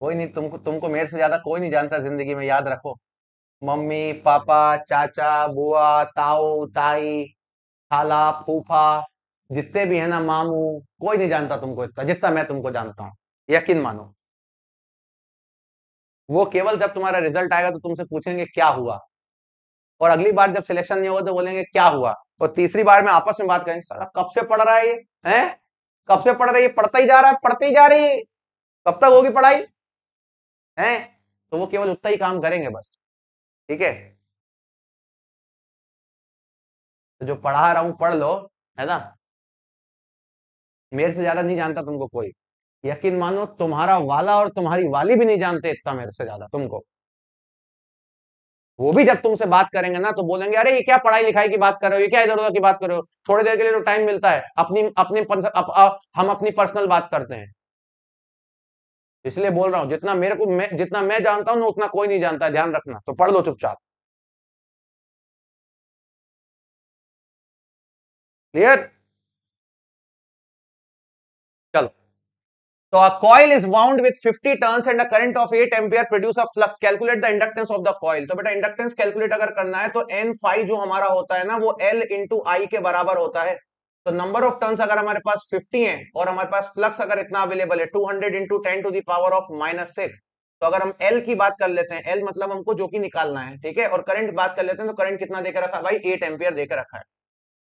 कोई नहीं तुमको तुमको मेरे से ज्यादा कोई नहीं जानता जिंदगी में याद रखो मम्मी पापा चाचा बुआ ताऊ ताई खाला फूफा जितने भी है ना मामू कोई नहीं जानता तुमको इतना जितना मैं तुमको जानता हूँ यकीन मानो वो केवल जब तुम्हारा रिजल्ट आएगा तो तुमसे पूछेंगे क्या हुआ और अगली बार जब सिलेक्शन नहीं होगा तो बोलेंगे क्या हुआ और तीसरी बार में आपस में बात करेंगे सारा कब से पढ़ रहा है ये हैं कब से पढ़ रही है पढ़ता ही जा रहा है पढ़ते ही जा रही है कब तक होगी पढ़ाई है तो वो केवल उतना ही काम करेंगे बस ठीक है तो जो पढ़ा रहा हूं पढ़ लो है ना मेरे से ज्यादा नहीं जानता तुमको कोई यकीन मानो तुम्हारा वाला और तुम्हारी वाली भी नहीं जानते इतना मेरे से ज्यादा तुमको वो भी जब तुमसे बात करेंगे ना तो बोलेंगे अरे ये क्या पढ़ाई लिखाई की बात कर रहे हो ये क्या इधर उधर की बात कर रहे हो थोड़ी देर के लिए तो टाइम मिलता है अपनी अपने अप, हम अपनी पर्सनल बात करते हैं इसलिए बोल रहा हूं जितना मेरे को मैं जितना मैं जानता हूं ना उतना कोई नहीं जानता ध्यान रखना तो पढ़ लो चुपचाप क्लियर तो a coil is wound with 50 turns and a current of 8 ampere produce a flux calculate the inductance of the coil तो बेटा इंडक्टेंस कैलकुलेट अगर करना है तो N phi जो हमारा होता है ना वो L into I के बराबर होता है तो नंबर ऑफ टर्न्स अगर हमारे पास 50 हैं और हमारे पास फ्लक्स अगर इतना अवेलेबल है 200 into ten to power of -6 तो अगर हम L की बात कर लेते हैं L मतलब हमको जो कि निकालना है ठीक है और करंट बात कर लेते हैं तो करंट कितना देकर रखा भाई 8 एम्पियर देकर रखा है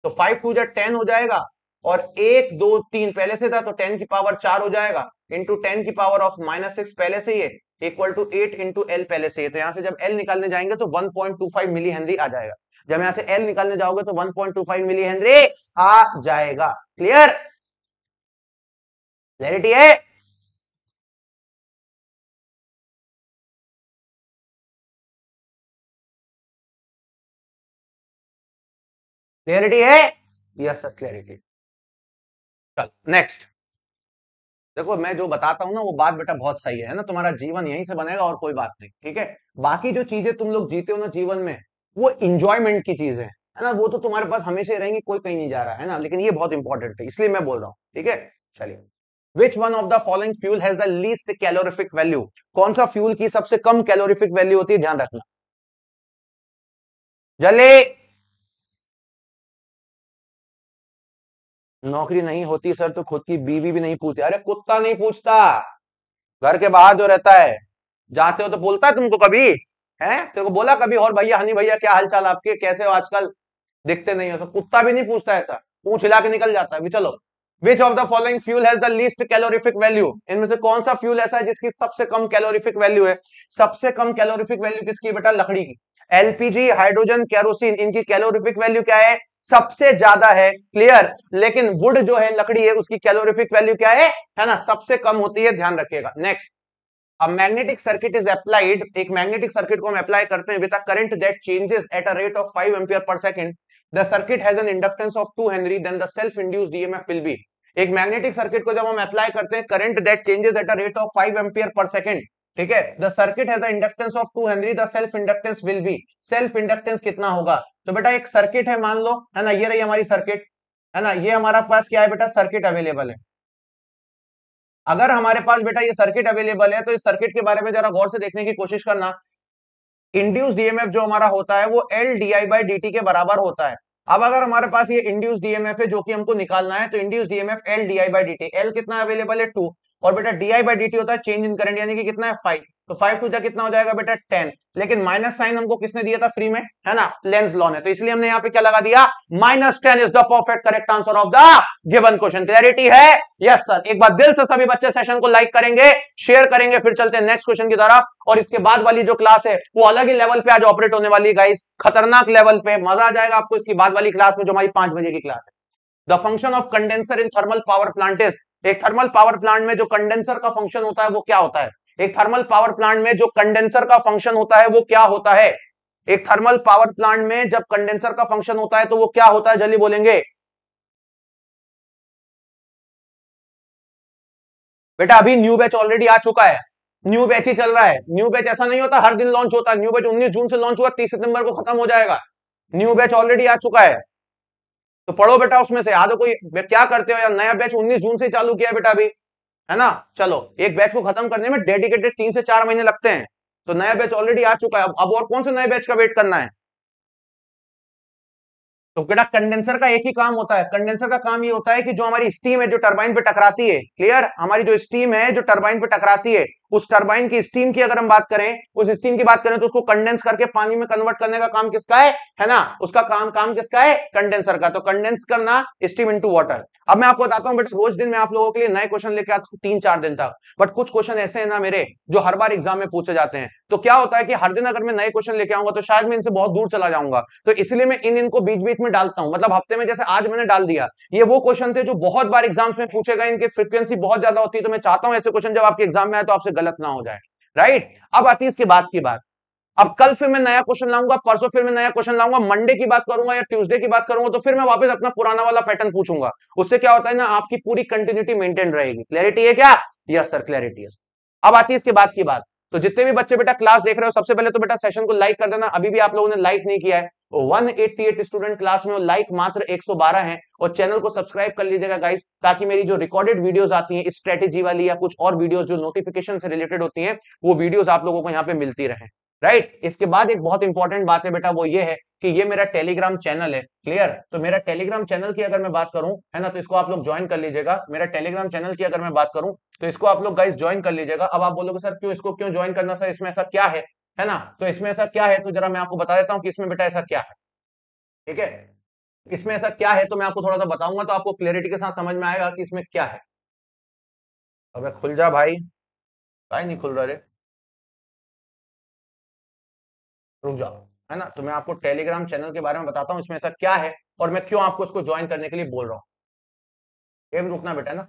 तो 5 2 10 हो जाएगा और एक दो तीन पहले से था तो 10 की पावर चार हो जाएगा इंटू टेन की पावर ऑफ माइनस सिक्स पहले से ही है equal to eight into L पहले से ही तो यहाँ से जब एल निकालने जाएंगे तो one point two five milli henry आ जाएगा जब यहां से एल निकालने जाओगे तो one point two five milli henry आ जाएगा क्लियर क्लैरिटी है क्लैरिटी है यस सर क्लैरिटी चल नेक्स्ट देखो मैं जो बताता हूँ ना वो बात बेटा बहुत सही है ना तुम्हारा जीवन यहीं से बनेगा और कोई बात नहीं ठीक है बाकी जो चीजें तुम लोग जीते हो ना जीवन में वो इंजॉयमेंट की चीज है ना वो तो तुम्हारे पास हमेशा रहेंगी कोई कहीं नहीं जा रहा है ना लेकिन ये बहुत इंपॉर्टेंट है इसलिए मैं बोल रहा हूँ ठीक है चलिए which one of the following fuel has the least calorific value कौन सा फ्यूल की सबसे कम कैलोरिफिक वैल्यू होती है ध्यान रखना जले नौकरी नहीं होती सर तो खुद की बीवी भी नहीं पूछती अरे कुत्ता नहीं पूछता घर के बाहर जो रहता है जाते हो तो बोलता है तुमको कभी है तेरे को बोला कभी और भैया हनी भैया क्या हालचाल आपके कैसे हो आजकल दिखते नहीं हो तो कुत्ता भी नहीं पूछता ऐसा पूछ हिला के निकल जाता है भी चलो which of the following fuel has the least calorific value इनमें से कौन सा फ्यूल ऐसा है जिसकी सबसे कम कैलोरिफिक वैल्यू है सबसे कम कैलोरिफिक वैल्यू किसकी बेटा लकड़ी की एलपीजी हाइड्रोजन कैरोसिन इनकी कैलोरिफिक वैल्यू क्या है सबसे ज्यादा है क्लियर लेकिन वुड जो है लकड़ी है उसकी कैलोरिफिक वैल्यू क्या है है ना सबसे कम होती है ध्यान रखिएगा नेक्स्ट अब मैग्नेटिक सर्किट इज अप्लाइड एक मैग्नेटिक सर्किट को हम अप्लाई करते हैं with a current that changes at a rate of 5 ampere per second the circuit has an inductance of 2 henry then the self induced EMF will be एक मैग्नेटिक सर्किट को जब हम अप्लाई करते हैं current that changes at a rate of 5 ampere per second ठीक है द सर्किट है inductance of two henry the self inductance will be self inductance कितना होगा तो बेटा एक सर्किट है मान लो है ना ये रही हमारी सर्किट है ना ये हमारा पास क्या है बेटा सर्किट अवेलेबल है अगर हमारे पास बेटा ये सर्किट अवेलेबल है तो इस सर्किट के बारे में जरा गौर से देखने की कोशिश करना इंड्यूस डीएमएफ e जो हमारा होता है वो L D I by D T के बराबर होता है अब अगर हमारे पास ये इंड्यूस डीएमएफ e है जो कि हमको निकालना है तो induce DMF L D I by D T L कितना अवेलेबल है टू और बेटा D I by D T होता है चेंज इन करंट यानी कि कितना है फाइव तो फाइव टू जा कितना हो जाएगा बेटा टेन लेकिन माइनस साइन हमको किसने दिया था फ्री में है ना लेंस लॉ ने तो इसलिए हमने यहाँ पे क्या लगा दिया minus ten is the perfect correct answer of the given question clarity है यस सर एक बार दिल से सभी बच्चे सेशन को लाइक करेंगे शेयर करेंगे फिर चलते हैं नेक्स्ट क्वेश्चन की तरफ और इसके बाद वाली जो क्लास है वो अलग ही लेवल पे आज ऑपरेट होने वाली है गाइस खतरनाक लेवल पे मजा आ जाएगा आपको इसकी बाद वाली क्लास में जो हमारी पांच बजे की क्लास है the function of condenser in thermal power plant is एक थर्मल पावर प्लांट में जो कंडेंसर का फंक्शन होता है वो क्या होता है एक थर्मल पावर प्लांट में जो कंडेंसर का फंक्शन होता है वो क्या होता है एक थर्मल पावर प्लांट में जब कंडेंसर का फंक्शन होता है तो वो क्या होता है जल्दी बोलेंगे बेटा अभी न्यू बैच ऑलरेडी आ चुका है न्यू बैच ही चल रहा है न्यू बैच ऐसा नहीं होता हर दिन लॉन्च होता है न्यू बैच 19 जून से लॉन्च हुआ 30 सितंबर को खत्म हो जाएगा न्यू बैच ऑलरेडी आ चुका है तो पढ़ो बेटा उसमें से याद हो कोई क्या करते हो या नया बैच 19 जून से चालू किया बेटा अभी है ना चलो एक बैच को खत्म करने में डेडिकेटेड तीन से चार महीने लगते हैं तो नया बैच ऑलरेडी आ चुका है अब और कौन से नए बैच का वेट करना है तो बेटा कंडेंसर का एक ही काम होता है कंडेंसर का काम ये होता है कि जो हमारी स्टीम है जो टर्बाइन पे टकराती है क्लियर हमारी जो स्टीम है जो टर्बाइन पे टकराती है उस टर्बाइन की स्टीम की अगर हम बात करें उस स्टीम की बात करें तो उसको कंडेंस करके पानी में कन्वर्ट करने का काम किसका है है ना उसका काम काम किसका है कंडेंसर का तो कंडेंस करना स्टीम इनटू वाटर अब मैं आपको बताता हूं बेटा रोज दिन मैं आप लोगों के लिए नए क्वेश्चन लेके आता हूँ तीन चार दिन तक बट कुछ क्वेश्चन ऐसे है ना मेरे जो हर बार एग्जाम में पूछे जाते हैं तो क्या होता है कि हर दिन अगर मैं नए क्वेश्चन लेके आऊंगा तो शायद मैं इनसे बहुत दूर चला जाऊंगा तो इसलिए मैं इन इनको बीच बीच में डालता हूं मतलब हफ्ते में जैसे आज मैंने डाल दिया ये वो क्वेश्चन थे जो बहुत बार एग्जाम्स में पूछे गए इनकी फ्रिक्वेंसी बहुत ज्यादा होती है तो मैं चाहता हूँ ऐसे क्वेश्चन जब आपके एग्जाम में आए तो आपसे गलत ना हो जाए राइट अब आती है इसके बाद की बात अब कल फिर मैं नया क्वेश्चन लाऊंगा परसों फिर मैं नया क्वेश्चन लाऊंगा मंडे की बात करूंगा या ट्यूसडे की बात करूंगा तो फिर मैं वापस अपना पुराना वाला पैटर्न पूछूंगा उससे क्या होता है ना आपकी पूरी कंटिन्यूटी मेंटेन रहेगी क्लैरिटी है क्या यस सर क्लैरिटी है अब आती है इसके बाद की बात तो जितने भी बच्चे बेटा क्लास देख रहे हो सबसे पहले तो बेटा सेशन को लाइक कर देना अभी भी आप लोगों ने लाइक नहीं किया है 188 स्टूडेंट क्लास में लाइक मात्र 112 हैं और चैनल को सब्सक्राइब कर लीजिएगा गाइस ताकि मेरी जो रिकॉर्डेड वीडियोस आती हैं स्ट्रेटेजी वाली या कुछ और वीडियोस जो नोटिफिकेशन से रिलेटेड होती हैं वो वीडियोस आप लोगों को यहाँ पे मिलती रहे राइट right? इसके बाद एक बहुत इंपॉर्टेंट बात है बेटा वो ये है कि ये मेरा टेलीग्राम चैनल है क्लियर तो मेरा टेलीग्राम चैनल की अगर मैं बात करूं है ना तो इसको आप लोग ज्वाइन कर लीजिएगा मेरा टेलीग्राम चैनल की अगर मैं बात करूं तो इसको आप लोग गाइस ज्वाइन कर लीजिएगा अब आप बोलोगे सर क्यों इसको क्यों ज्वाइन करना सर इसमें ऐसा क्या है है ना तो इसमें ऐसा क्या है तो जरा मैं आपको बता देता हूँ कि इसमें बेटा ऐसा क्या है ठीक है इसमें ऐसा क्या है तो मैं आपको थोड़ा सा बताऊंगा तो आपको क्लियरिटी के साथ समझ में आएगा कि इसमें क्या है अब खुल जा भाई भाई नहीं खुल रहा रे रुक जाओ है ना तो मैं आपको टेलीग्राम चैनल के बारे में बताता हूँ इसमें ऐसा क्या है और मैं क्यों आपको इसको ज्वाइन करने के लिए बोल रहा हूँ एम रुकना बेटा ना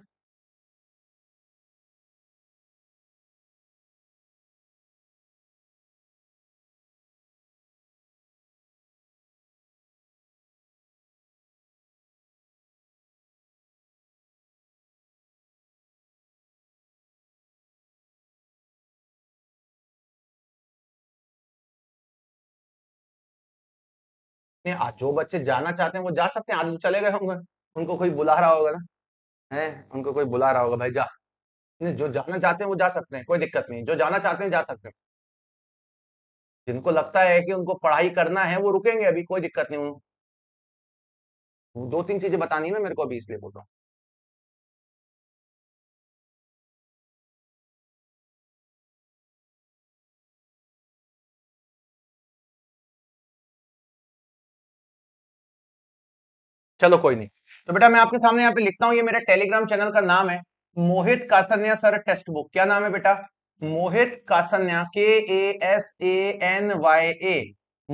हैं जो बच्चे जाना चाहते हैं वो जा सकते हैं आज चले गए होंगे उनको कोई बुला रहा होगा ना है उनको कोई बुला रहा होगा भाई जा नहीं जो जाना चाहते हैं वो जा सकते हैं कोई दिक्कत नहीं जो जाना चाहते हैं जा सकते हैं जिनको लगता है कि उनको पढ़ाई करना है वो रुकेंगे अभी कोई दिक्कत नहीं दो तीन चीजें बतानी है ना मेरे को अभी इसलिए बोल रहा हूँ चलो कोई नहीं तो बेटा मैं आपके सामने यहाँ पे लिखता हूँ ये मेरा टेलीग्राम चैनल का नाम है Mohit Kasanya sir textbook क्या नाम है बेटा Mohit Kasanya K A S A N Y A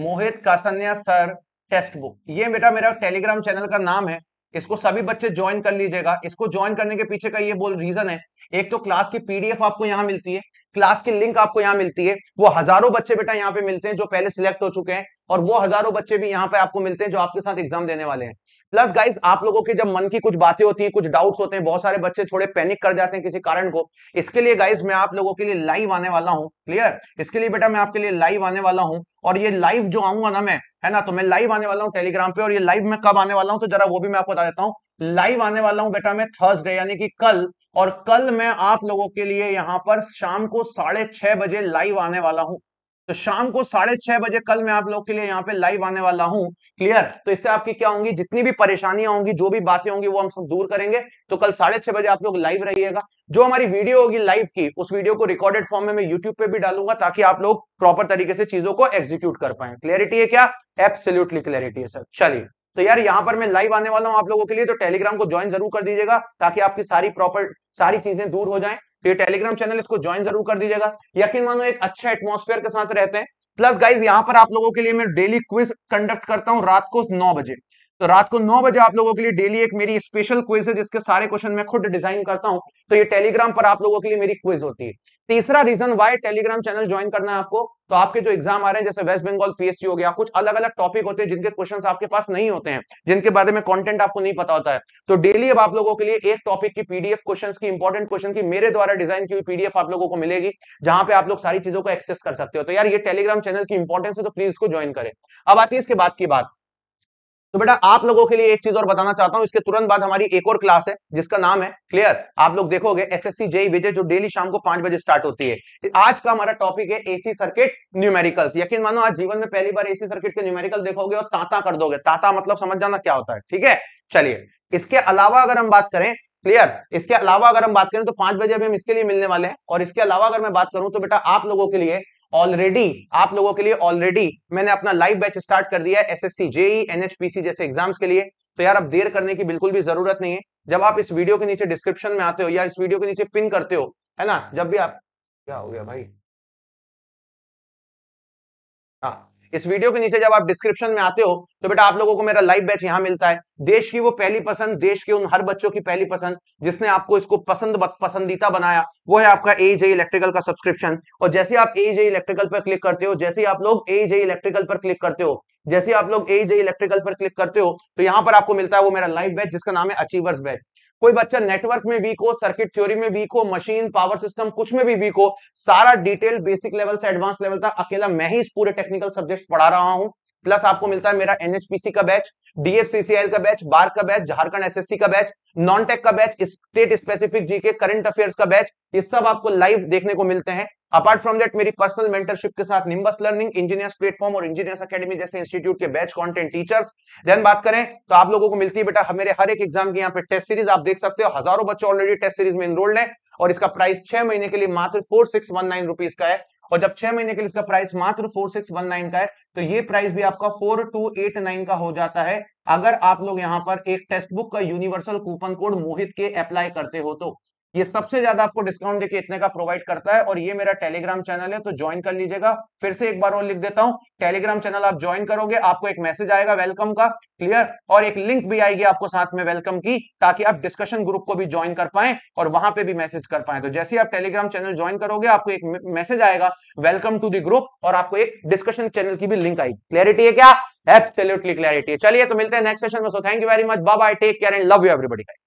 Mohit Kasanya sir textbook ये बेटा मेरा टेलीग्राम चैनल का नाम है इसको सभी बच्चे ज्वाइन कर लीजिएगा इसको ज्वाइन करने के पीछे का ये बोल रीजन है एक तो क्लास की पीडीएफ आपको यहाँ मिलती है क्लास की लिंक आपको यहाँ मिलती है वो हजारों बच्चे बेटा यहाँ पे मिलते हैं जो पहले सिलेक्ट हो चुके हैं और वो हजारों बच्चे भी यहाँ पे आपको मिलते हैं जो आपके साथ एग्जाम देने वाले हैं प्लस गाइस आप लोगों के जब मन की कुछ बातें होती हैं कुछ डाउट्स होते हैं बहुत सारे बच्चे थोड़े पैनिक कर जाते हैं किसी कारण को इसके लिए गाइस मैं आप लोगों के लिए लाइव आने वाला हूँ क्लियर इसके लिए बेटा मैं आपके लिए लाइव आने वाला हूँ और ये लाइव जो आऊंगा ना मैं है ना तो मैं लाइव आने वाला हूँ टेलीग्राम पे और ये लाइव में कब आने वाला हूँ तो जरा वो भी मैं आपको बता देता हूँ लाइव आने वाला हूँ बेटा मैं थर्सडे यानी कि कल और कल मैं आप लोगों के लिए यहाँ पर शाम को साढ़े छह बजे लाइव आने वाला हूँ तो शाम को साढ़े छह बजे कल मैं आप लोग के लिए यहाँ पे लाइव आने वाला हूँ क्लियर तो इससे आपकी क्या होंगी जितनी भी परेशानियां होंगी जो भी बातें होंगी वो हम सब दूर करेंगे तो कल साढ़े छह बजे आप लोग लाइव रहिएगा जो हमारी वीडियो होगी लाइव की उस वीडियो को रिकॉर्डेड फॉर्म में मैं यूट्यूब पे भी डालूंगा ताकि आप लोग प्रॉपर तरीके से चीजों को एग्जीक्यूट कर पाए क्लियरिटी है क्या एब्सोल्युटली क्लियरिटी है सर चलिए तो यार यहाँ पर मैं लाइव आने वाला हूँ आप लोगों के लिए तो टेलीग्राम को ज्वाइन जरूर कर दीजिएगा ताकि आपकी सारी प्रॉपर सारी चीजें दूर हो जाए तो ये टेलीग्राम चैनल इसको ज्वाइन जरूर कर दीजिएगा यकीन मानो एक अच्छा एटमोस्फेयर के साथ रहते हैं प्लस गाइज यहाँ पर आप लोगों के लिए मैं डेली क्विज कंडक्ट करता हूँ रात को नौ बजे तो रात को नौ बजे आप लोगों के लिए डेली एक मेरी स्पेशल क्विज है जिसके सारे क्वेश्चन मैं खुद डिजाइन करता हूं तो ये टेलीग्राम पर आप लोगों के लिए मेरी क्विज होती है तीसरा reason why Telegram channel join करना है आपको तो आपके जो एग्जाम आ रहे हैं जैसे वेस्ट बंगाल पीएससी हो गया कुछ अलग अलग टॉपिक होते हैं जिनके क्वेश्चन आपके पास नहीं होते हैं जिनके बारे में कंटेंट आपको नहीं पता होता है तो डेली अब आप लोगों के लिए एक टॉपिक की पीडीएफ क्वेश्चन की इंपॉर्टेंट क्वेश्चन की मेरे द्वारा डिजाइन की हुई पीडीएफ आप लोगों को मिलेगी जहां पे आप लोग सारी चीजों को एक्सेस कर सकते हो तो यार ये टेलीग्राम चैनल की इंपॉर्टेंस है तो प्लीज इसको ज्वाइन करें अब आती है इसके बाद की बात तो बेटा आप लोगों के लिए एक चीज और बताना चाहता हूँ इसके तुरंत बाद हमारी एक और क्लास है जिसका नाम है क्लियर आप लोग देखोगे S S C JE Vijay जो डेली शाम को पांच बजे स्टार्ट होती है आज का हमारा टॉपिक है एसी सर्किट न्यूमेरिकल्स यकीन मानो आज जीवन में पहली बार एसी सर्किट के न्यूमेरिकल देखोगे और ताता कर दोगे ताता मतलब समझ जाना क्या होता है ठीक है चलिए इसके अलावा अगर हम बात करें क्लियर इसके अलावा अगर हम बात करें तो पांच बजे अभी हम इसके लिए मिलने वाले हैं और इसके अलावा अगर मैं बात करूं तो बेटा आप लोगों के लिए ऑलरेडी आप लोगों के लिए ऑलरेडी मैंने अपना लाइव बैच स्टार्ट कर दिया है सी जेई एनएचपीसी जैसे एग्जाम्स के लिए तो यार अब देर करने की बिल्कुल भी जरूरत नहीं है जब आप इस वीडियो के नीचे डिस्क्रिप्शन में आते हो या इस वीडियो के नीचे पिन करते हो है ना जब भी आप क्या हो गया भाई हाँ इस वीडियो के नीचे जब आप डिस्क्रिप्शन में आते हो तो बेटा आप लोगों को मेरा लाइव बैच यहाँ मिलता है देश की वो पहली पसंद देश के उन हर बच्चों की पहली पसंद जिसने आपको इसको पसंद पसंदीदा बनाया वो है आपका ए जे इलेक्ट्रिकल का सब्सक्रिप्शन और जैसे आप ए जे इलेक्ट्रिकल पर क्लिक करते हो जैसे आप लोग ए जे इलेक्ट्रिकल पर क्लिक करते हो जैसे आप लोग ए जे इलेक्ट्रिकल पर क्लिक करते हो तो यहाँ पर आपको मिलता है वो मेरा लाइव बैच जिसका नाम है अचीवर्स बैच कोई बच्चा नेटवर्क में वीक हो सर्किट थ्योरी में वीक हो मशीन पावर सिस्टम कुछ में भी वीक हो सारा डिटेल बेसिक लेवल से एडवांस लेवल तक अकेला मैं ही इस पूरे टेक्निकल सब्जेक्ट पढ़ा रहा हूं प्लस आपको मिलता है मेरा एनएचपीसी का बैच डीएफसीसीएल का बैच बार का बैच झारखंड एसएससी का बैच नॉन टेक का batch state specific GK current affairs का बैच ये सब आपको लाइव देखने को मिलते हैं अपार्ट फ्रॉम दैट मेरी पर्सनल मेंटरशिप के साथ निम्बस लर्निंग इंजीनियर्स प्लेटफॉर्म और इंजीनियर्स अकेडमी जैसे इंस्टीट्यूट के बैच कॉन्टेंट टीचर्स देन बात करें तो आप लोगों को मिलती है बेटा मेरे हर एक एग्जाम की यहाँ पे टेस्ट सीरीज आप देख सकते हो हजारों बच्चे ऑलरेडी टेस्ट सीरीज में इनरोल्ड है और इसका प्राइस छह महीने के लिए मात्र four six one nine rupees का है और जब छह महीने के लिए इसका प्राइस मात्र फोर सिक्स वन नाइन का है तो ये प्राइस भी आपका फोर टू एट नाइन का हो जाता है अगर आप लोग यहाँ पर एक टेक्स्ट बुक का यूनिवर्सल कूपन कोड मोहित के अप्लाई करते हो तो ये सबसे ज्यादा आपको डिस्काउंट देखिए इतने का प्रोवाइड करता है और ये मेरा टेलीग्राम चैनल है तो ज्वाइन कर लीजिएगा फिर से एक बार और लिख देता हूं टेलीग्राम चैनल आप ज्वाइन करोगे आपको एक मैसेज आएगा वेलकम का क्लियर और एक लिंक भी आएगी आपको साथ में वेलकम की ताकि आप डिस्कशन ग्रुप को भी ज्वाइन कर पाए और वहां पर भी मैसेज कर पाए तो जैसे आप टेलीग्राम चैनल ज्वाइन करोगे आपको एक मैसेज आएगा वेलकम टू दी ग्रुप और आपको एक डिस्कशन चैनल की भी लिंक आएगी क्लियरिटी है क्या एब्सोल्युटली क्लियरिटी है चलिए तो मिलते हैं नेक्स्ट सेशन में so thank you very much bye take care and love you everybody